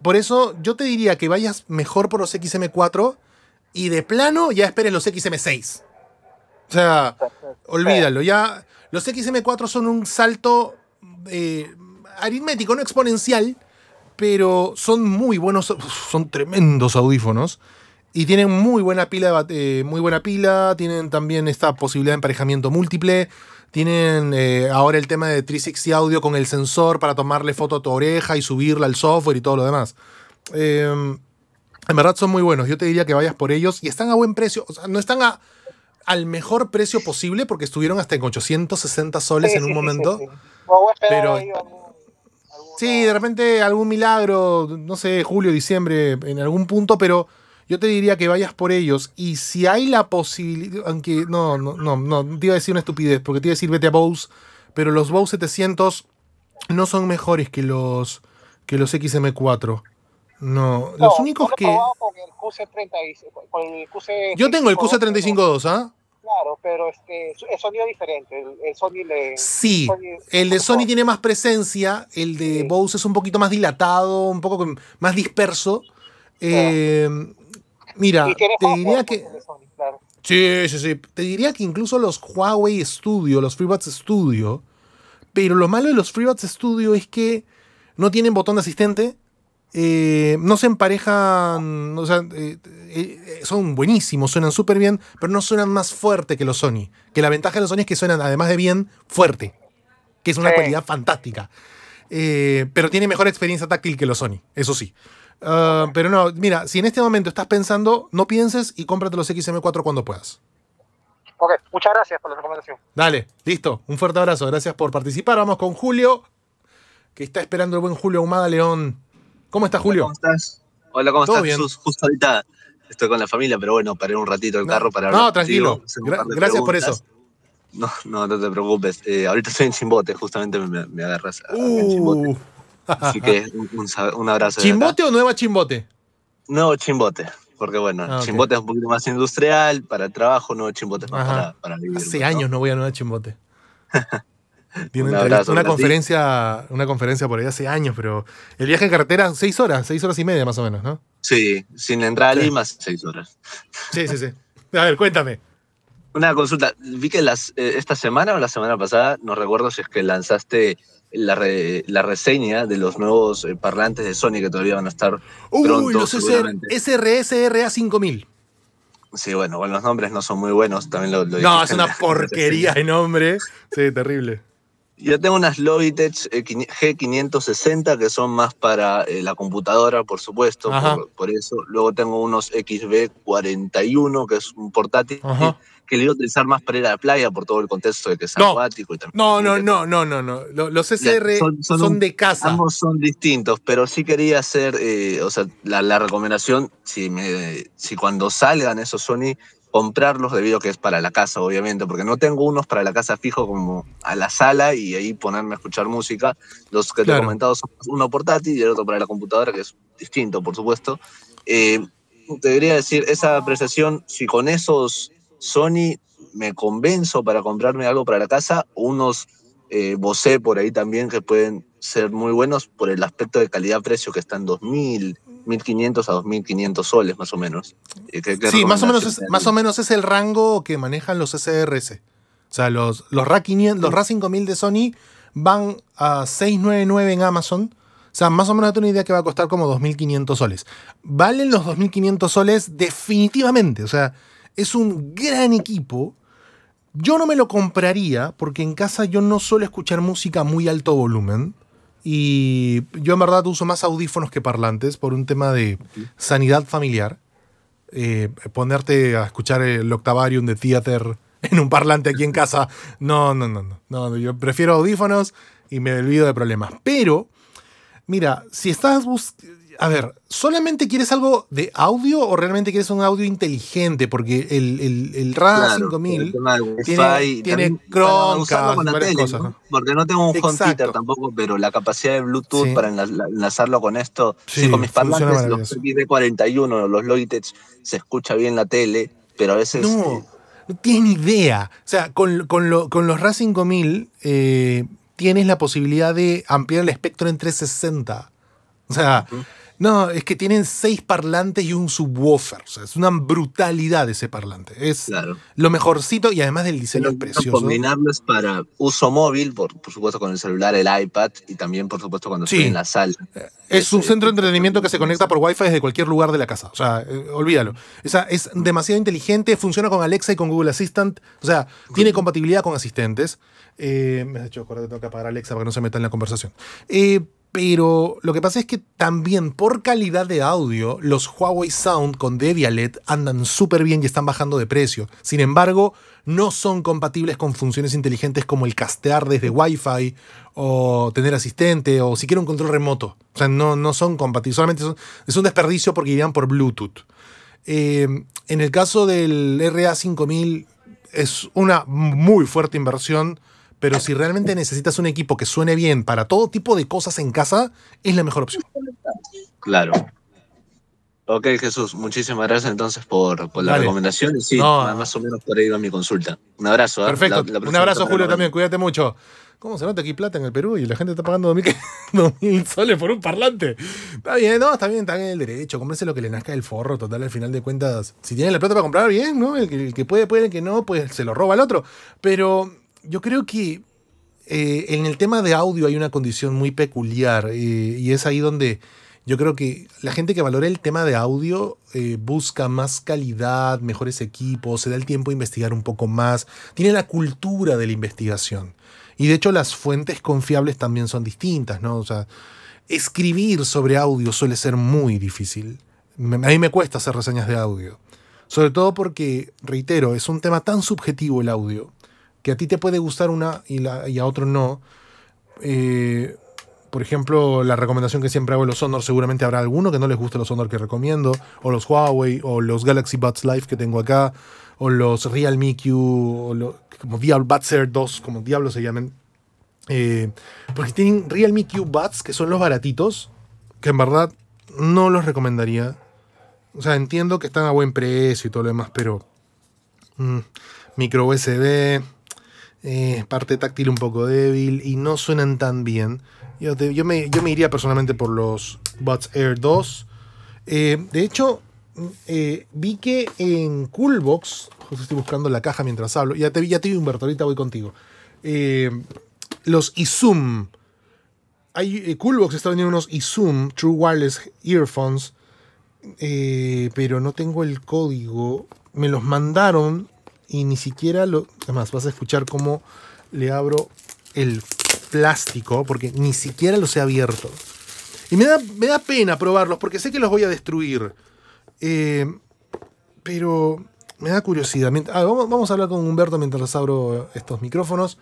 por eso yo te diría que vayas mejor por los XM4 y de plano ya esperes los XM6. O sea, olvídalo. Ya los XM4 son un salto eh, aritmético, no exponencial, pero son muy buenos, son tremendos audífonos. Y tienen muy buena pila, eh, muy buena pila, tienen también esta posibilidad de emparejamiento múltiple, tienen eh, ahora el tema de 360 audio con el sensor para tomarle foto a tu oreja y subirla al software y todo lo demás. Em, en verdad son muy buenos, yo te diría que vayas por ellos y están a buen precio, o sea, no están a al mejor precio posible porque estuvieron hasta en 860 soles en un momento. pero sí, de repente algún milagro, no sé, julio, diciembre, en algún punto, pero yo te diría que vayas por ellos y si hay la posibilidad, aunque no, no, no, no, te iba a decir una estupidez, porque te iba a decir vete a Bose, pero los Bose 700 no son mejores que los que los XM4. No, los únicos que... Con el qc con el QC yo tengo el QC352, ¿ah? Claro, pero este, es sonido diferente. El, Sony le. Sí, el de Sony tiene más presencia, el de Bose es un poquito más dilatado, un poco más disperso. Em, mira, te diría que. Sí, sí, sí. Te diría que incluso los Huawei Studio, los FreeBuds Studio. Pero lo malo de los FreeBuds Studio es que no tienen botón de asistente eh, no se emparejan, eh, eh, son buenísimos, suenan súper bien, pero no suenan más fuerte que los Sony. Que la ventaja de los Sony es que suenan, además de bien, fuerte, que es una cualidad fantástica. pero tiene mejor experiencia táctil que los Sony, eso sí. Ah, pero no, mira, si en este momento estás pensando, no pienses y cómprate los XM4 cuando puedas. Ok, muchas gracias por la recomendación. Dale, listo. Un fuerte abrazo. Gracias por participar. Vamos con Julio, que está esperando el buen Julio Humada León. ¿Cómo estás, Julio? ¿Cómo estás? Hola, ¿cómo estás? Bien? Justo ahorita estoy con la familia, pero bueno, paré un ratito el carro para hablar. No, tranquilo. gracias por eso. No, no, no te preocupes. Eh, ahorita estoy en Chimbote, justamente me, agarras a, uh. Chimbote. Así que un, abrazo. ¿Chimbote o Nueva Chimbote? Nuevo Chimbote, porque bueno, ah, Chimbote es un poquito más industrial, para el trabajo, Nuevo Chimbote es más para, para vivir. Hace años no voy a Nueva Chimbote. una, conferencia, una conferencia por ahí hace años, pero el viaje en carretera, seis horas, seis horas y media más o menos, ¿no? Sí, sin entrar a Lima, seis horas. Sí, sí, sí. A ver, cuéntame. Una consulta. Vi que las, eh, esta semana o la semana pasada, no recuerdo si es que lanzaste la, reseña de los nuevos eh, parlantes de Sony que todavía van a estar Uy, pronto, los SRSRA 5000. Sí, bueno, bueno, los nombres no son muy buenos, también lo, No, es una porquería de nombres Sí, terrible. Yo tengo unas Logitech eh, G560 que son más para eh, la computadora, por supuesto, por, eso. Luego tengo unos XB41 que es un portátil que le iba a utilizar más para ir a la playa por todo el contexto de que es acuático. Y también no, no, no, no, no, no, Los SR son, de casa. Ambos son distintos, pero sí quería hacer, eh, o sea, la, la recomendación, si, me, si cuando salgan esos Sony comprarlos debido a que es para la casa, obviamente, porque no tengo unos para la casa fijo como a la sala y ahí ponerme a escuchar música. Los que te he comentado son uno portátil y el otro para la computadora, que es distinto, por supuesto. Eh, te debería decir, esa apreciación, si con esos Sony me convenzo para comprarme algo para la casa, unos eh, Bose por ahí también que pueden ser muy buenos por el aspecto de calidad-precio que están 2000, 1.500 a 2.500 soles, más o menos. Eh, sí, más o menos, es, más o menos es el rango que manejan los SRS. O sea, los, los, RA, los RA 5000 de Sony van a 699 en Amazon. O sea, más o menos tengo una idea que va a costar como 2.500 soles. Valen los 2.500 soles definitivamente. O sea, es un gran equipo. Yo no me lo compraría porque en casa yo no suelo escuchar música muy alto volumen. Y yo en verdad uso más audífonos que parlantes por un tema de sanidad familiar. Eh, ponerte a escuchar el Octavarium de Theater en un parlante aquí en casa, no, no, no, no. no yo prefiero audífonos y me olvido de problemas. Pero, mira, si estás buscando a ver, ¿solamente quieres algo de audio o realmente quieres un audio inteligente? Porque el, el, el 5000 tiene, tiene Chromecast, cosas. Porque no tengo un Exacto. home tampoco, pero la capacidad de Bluetooth para enlazarlo con esto, sí, con mis parlantes, los de 41 los Logitech, se escucha bien la tele, pero a veces... No, eh, no idea. O sea, con, con, lo, con los RA 5000 eh, tienes la posibilidad de ampliar el espectro en 360. O sea... No, es que tienen seis parlantes y un subwoofer. O sea, es una brutalidad ese parlante. Es lo mejorcito y además del diseño es precioso. Combinarlos para uso móvil, por, supuesto con el celular, el iPad y también, por supuesto, cuando sí. en la sala. Eh, es, un centro de entretenimiento que se conecta por Wi-Fi desde cualquier lugar de la casa. O sea, eh, olvídalo. O sea, es mm. demasiado inteligente, funciona con Alexa y con Google Assistant. O sea, tiene mm. compatibilidad con asistentes. Eh, me has hecho acordar que tengo que apagar Alexa para que no se meta en la conversación. Eh, pero lo que pasa es que también por calidad de audio, los Huawei Sound con devialet andan súper bien y están bajando de precio. Sin embargo, no son compatibles con funciones inteligentes como el castear desde Wi-Fi o tener asistente o siquiera un control remoto. O sea, no, son compatibles. Solamente es un desperdicio porque irían por Bluetooth. Eh, en el caso del RA5000 es una muy fuerte inversión pero ah. si realmente necesitas un equipo que suene bien para todo tipo de cosas en casa, es la mejor opción. Claro. Ok, Jesús, muchísimas gracias entonces por, por la recomendación. recomendación. Sí, más o menos por ahí va mi consulta. Un abrazo. ¿ah? Perfecto. un abrazo, Julio, también. Cuídate mucho. ¿Cómo se nota aquí plata en el Perú y la gente está pagando 2.000 soles por un parlante? Está bien, no, está bien, está bien el derecho. Cómprese lo que le nazca el forro, total, al final de cuentas. Si tiene la plata para comprar, bien, ¿no? El que, puede, puede, el que no, pues se lo roba el otro. Pero yo creo que eh, en el tema de audio hay una condición muy peculiar eh, y es ahí donde yo creo que la gente que valora el tema de audio eh, busca más calidad, mejores equipos, se da el tiempo a investigar un poco más, tiene la cultura de la investigación. Y de hecho las fuentes confiables también son distintas, ¿no? O sea, escribir sobre audio suele ser muy difícil. A mí me cuesta hacer reseñas de audio. Sobre todo porque, reitero, es un tema tan subjetivo el audio que a ti te puede gustar una y, a otro no. Eh, por ejemplo, la recomendación que siempre hago los Honor, seguramente habrá alguno que no les guste los Sonor que recomiendo, o los Huawei, o los Galaxy Buds Live que tengo acá, o los Realme Q, o los, como Diablo Buds 2, como diablo se llamen. Eh, porque tienen Realme Q Buds, que son los baratitos, que en verdad no los recomendaría. O sea, entiendo que están a buen precio y todo lo demás, pero... Mm, micro USB, eh, parte táctil un poco débil y no suenan tan bien. Yo, yo, me, iría personalmente por los Buds Air 2. Eh, de hecho, eh, vi que en Coolbox, estoy buscando la caja mientras hablo, ya te vi, ya te ahorita voy contigo. los Izum. Hay, Coolbox está vendiendo unos Izum True Wireless Earphones, pero no tengo el código. Me los mandaron y ni siquiera lo... Además, vas a escuchar cómo le abro el plástico porque ni siquiera los he abierto. Y me da, me da pena probarlos porque sé que los voy a destruir. Eh, pero me da curiosidad. Ah, vamos, a hablar con Humberto mientras abro estos micrófonos.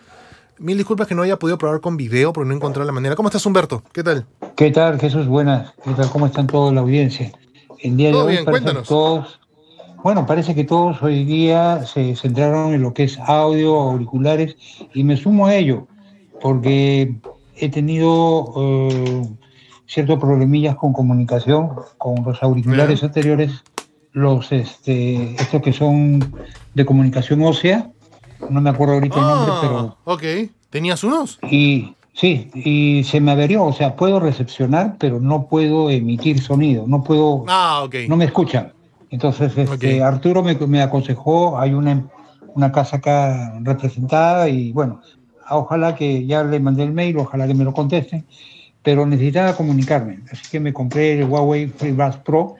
Mil disculpas que no haya podido probar con video porque no encontrado la manera. ¿Cómo estás, Humberto? ¿Qué tal? ¿Qué tal, Jesús? Buenas. ¿Qué tal? ¿Cómo están toda la audiencia? Todo hoy, bien, cuéntanos. Todos bueno, parece que todos hoy día se centraron en lo que es audio, auriculares, y me sumo a ello, porque he tenido eh, ciertos problemillas con comunicación, con los auriculares anteriores, los este, estos que son de comunicación ósea, no me acuerdo ahorita el nombre, ah, pero... Ok, ¿tenías unos? Y, sí, y se me averió, o sea, puedo recepcionar, pero no puedo emitir sonido, no puedo... Ah, ok. No me escuchan. Entonces, este, Arturo me, aconsejó, hay una, casa acá representada y bueno, ojalá que ya le mandé el mail, ojalá que me lo conteste pero necesitaba comunicarme. Así que me compré el Huawei FreeBuds Pro,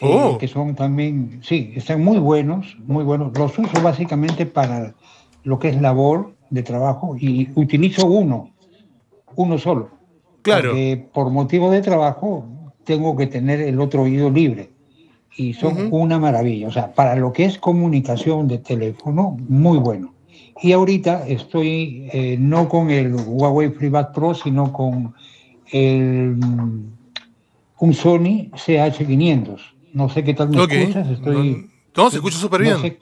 eh, oh. que son también, sí, están muy buenos, muy buenos. Los uso básicamente para lo que es labor de trabajo y utilizo uno, uno solo. Claro. por motivo de trabajo tengo que tener el otro oído libre y son una maravilla. O sea, para lo que es comunicación de teléfono, muy bueno. Y ahorita estoy eh, no con el Huawei Privat Pro, sino con el, mm, un Sony CH500. No sé qué tal me escuchas. Estoy, no, se escucha súper bien.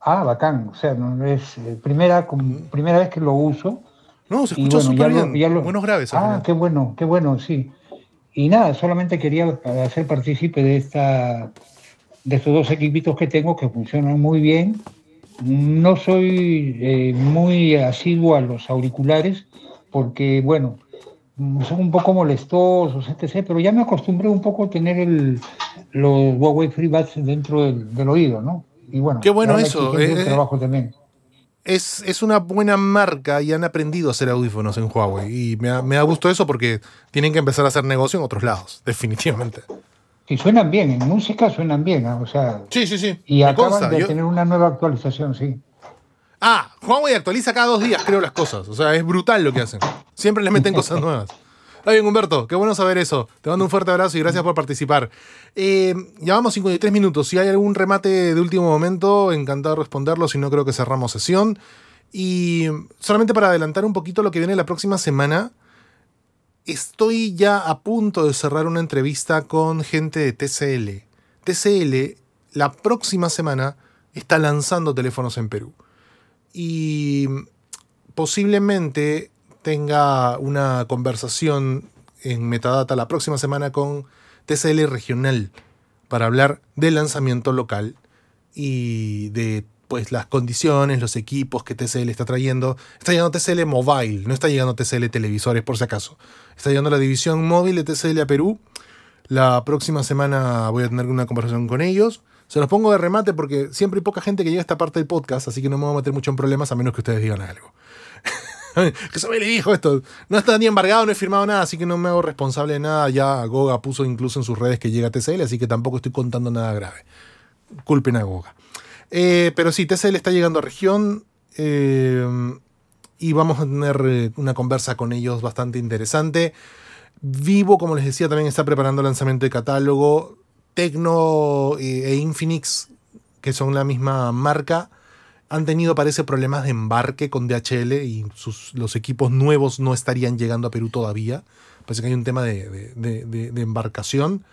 ah, bacán. O sea, es eh, primera, primera vez que lo uso. No, se escucha súper bien. Buenos graves. Ah, qué bueno, qué bueno, sí. Y nada, solamente quería hacer partícipe de esta de estos dos equipitos que tengo que funcionan muy bien. No soy eh, muy asiduo a los auriculares porque, bueno, son un poco molestosos, etc. Pero ya me acostumbré un poco a tener los Huawei FreeBuds dentro del, oído, ¿no? Y bueno, qué bueno eso. Eh, eh. trabajo también es, una buena marca y han aprendido a hacer audífonos en Huawei. Y me, da gusto eso porque tienen que empezar a hacer negocio en otros lados, definitivamente. Y suenan bien, en música suenan bien, o sea. Sí, sí, sí. Y acaban de tener una nueva actualización, sí. Ah, Huawei actualiza cada dos días, creo, las cosas. O sea, es brutal lo que hacen. Siempre les meten cosas nuevas. Está bien, Humberto, qué bueno saber eso. Te mando un fuerte abrazo y gracias por participar. Eh, llevamos 53 minutos. Si hay algún remate de último momento, encantado de responderlo. Si no, creo que cerramos sesión. Y solamente para adelantar un poquito lo que viene la próxima semana, estoy ya a punto de cerrar una entrevista con gente de TCL. TCL, la próxima semana, está lanzando teléfonos en Perú. Y posiblemente tenga una conversación en Metadata la próxima semana con TCL Regional para hablar del lanzamiento local y de pues las condiciones, los equipos que TCL está trayendo. Está llegando TCL Mobile, no está llegando TCL Televisores por si acaso. Está llegando la división móvil de TCL a Perú. La próxima semana voy a tener una conversación con ellos. Se los pongo de remate porque siempre hay poca gente que llega a esta parte del podcast, así que no me voy a meter mucho en problemas a menos que ustedes digan algo. que se le dijo esto. No está ni embargado, no he firmado nada, así que no me hago responsable de nada. Ya Goga puso incluso en sus redes que llega TCL, así que tampoco estoy contando nada grave. Culpen a Goga. Eh, pero sí, TCL está llegando a región. Eh, y vamos a tener eh, una conversa con ellos bastante interesante. Vivo, como les decía, también está preparando el lanzamiento de catálogo. Tecno e Infinix, que son la misma marca, han tenido, parece, problemas de embarque con DHL y los equipos nuevos no estarían llegando a Perú todavía. Parece que hay un tema de, de, embarcación.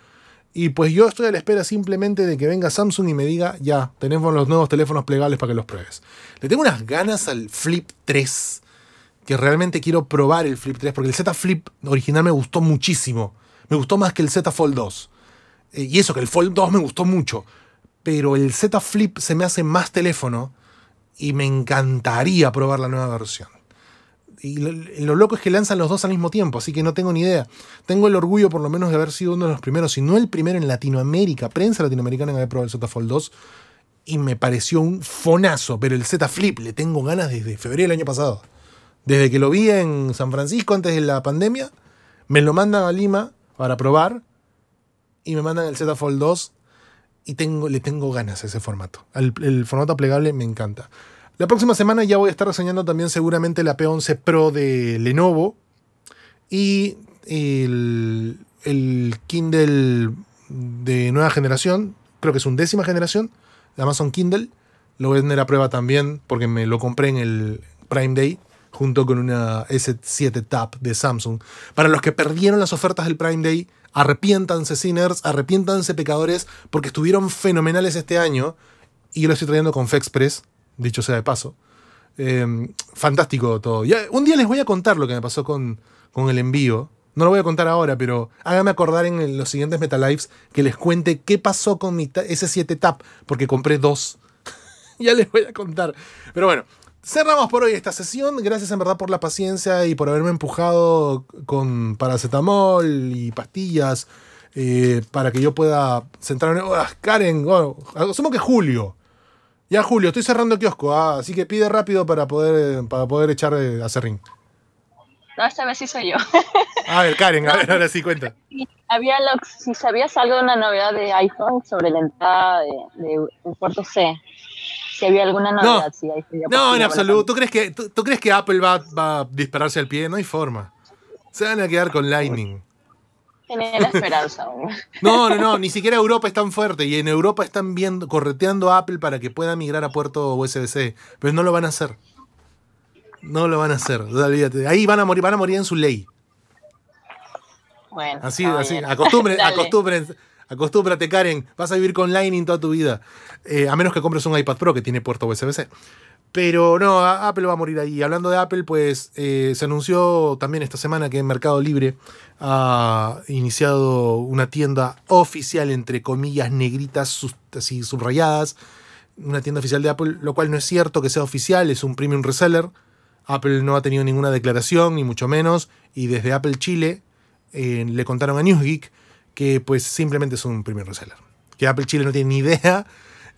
Y pues yo estoy a la espera simplemente de que venga Samsung y me diga, ya, tenemos los nuevos teléfonos plegables para que los pruebes. Le tengo unas ganas al Flip 3, que realmente quiero probar el Flip 3, porque el Z Flip original me gustó muchísimo. Me gustó más que el Z Fold 2. Eh, y eso, que el Fold 2 me gustó mucho. Pero el Z Flip se me hace más teléfono y me encantaría probar la nueva versión. Y lo, loco es que lanzan los dos al mismo tiempo, así que no tengo ni idea. Tengo el orgullo por lo menos de haber sido uno de los primeros, si no el primero en Latinoamérica, prensa latinoamericana en haber probado el Z Fold 2. Y me pareció un fonazo, pero el Z Flip le tengo ganas desde febrero del año pasado. Desde que lo vi en San Francisco antes de la pandemia, me lo mandan a Lima para probar y me mandan el Z Fold 2 y tengo, le tengo ganas a ese formato. El, formato plegable me encanta. La próxima semana ya voy a estar reseñando también seguramente la P11 Pro de Lenovo y el, Kindle de nueva generación, creo que es un décima generación, La Amazon Kindle. Lo voy a tener a prueba también porque me lo compré en el Prime Day junto con una S7 Tab de Samsung. Para los que perdieron las ofertas del Prime Day, Arrepiéntanse sinners, arrepiéntanse pecadores, porque estuvieron fenomenales este año. Y lo estoy trayendo con Fexpress, dicho sea de paso. Em, fantástico todo. Ya, eh, un día les voy a contar lo que me pasó con, con el envío. No lo voy a contar ahora, pero háganme acordar en los siguientes lives que les cuente qué pasó con mi ese 7 tap, porque compré dos. ya les voy a contar. Pero bueno, Cerramos por hoy esta sesión. Gracias en verdad por la paciencia y por haberme empujado con paracetamol y pastillas eh, para que yo pueda centrarme. Ah, Karen, asumo que Julio. Ya Julio, estoy cerrando el kiosco, ah, así que pide rápido para poder, para poder echar eh, a serrín. No, esta vez sí soy yo. A ver, Karen, a ver, ahora sí cuenta. Había si sabías algo de una novedad de iPhone sobre la entrada de, un puerto C si había alguna novedad. No, no en absoluto. ¿Tú crees, que, tú, crees que Apple va, a dispararse al pie? No hay forma. Se van a quedar con Lightning. la esperanza aún. no, no, no. Ni siquiera Europa es tan fuerte. Y en Europa están viendo, correteando a Apple para que pueda migrar a puerto USB-C. Pero no lo van a hacer. No lo van a hacer. Ahí van a morir, van a morir en su ley. Bueno, así, así, acostumbren, Acostúmbrate, Karen. Vas a vivir con Lightning toda tu vida. Eh, a menos que compres un iPad Pro que tiene puerto USB-C. Pero no, Apple va a morir ahí. Hablando de Apple, pues eh, se anunció también esta semana que Mercado Libre ha iniciado una tienda oficial, entre comillas, negritas, así subrayadas. Una tienda oficial de Apple, lo cual no es cierto que sea oficial, es un premium reseller. Apple no ha tenido ninguna declaración, ni mucho menos. Y desde Apple Chile eh, le contaron a Newsgeek que pues simplemente es un primer reseller. Que Apple Chile no tiene ni idea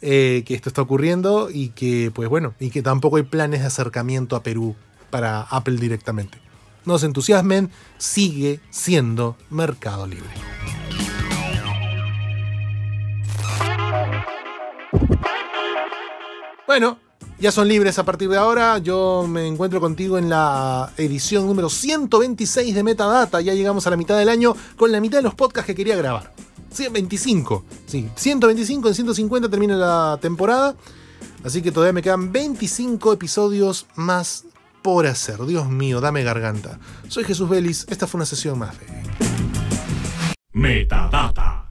eh, que esto está ocurriendo y que pues bueno, y que tampoco hay planes de acercamiento a Perú para Apple directamente. No se entusiasmen, sigue siendo mercado libre. Bueno, ya son libres a partir de ahora. Yo me encuentro contigo en la edición número 126 de Metadata. Ya llegamos a la mitad del año con la mitad de los podcasts que quería grabar. 125. Sí, 125 en 150 termina la temporada. Así que todavía me quedan 25 episodios más por hacer. Dios mío, dame garganta. Soy Jesús Vélez. Esta fue una sesión más de Metadata.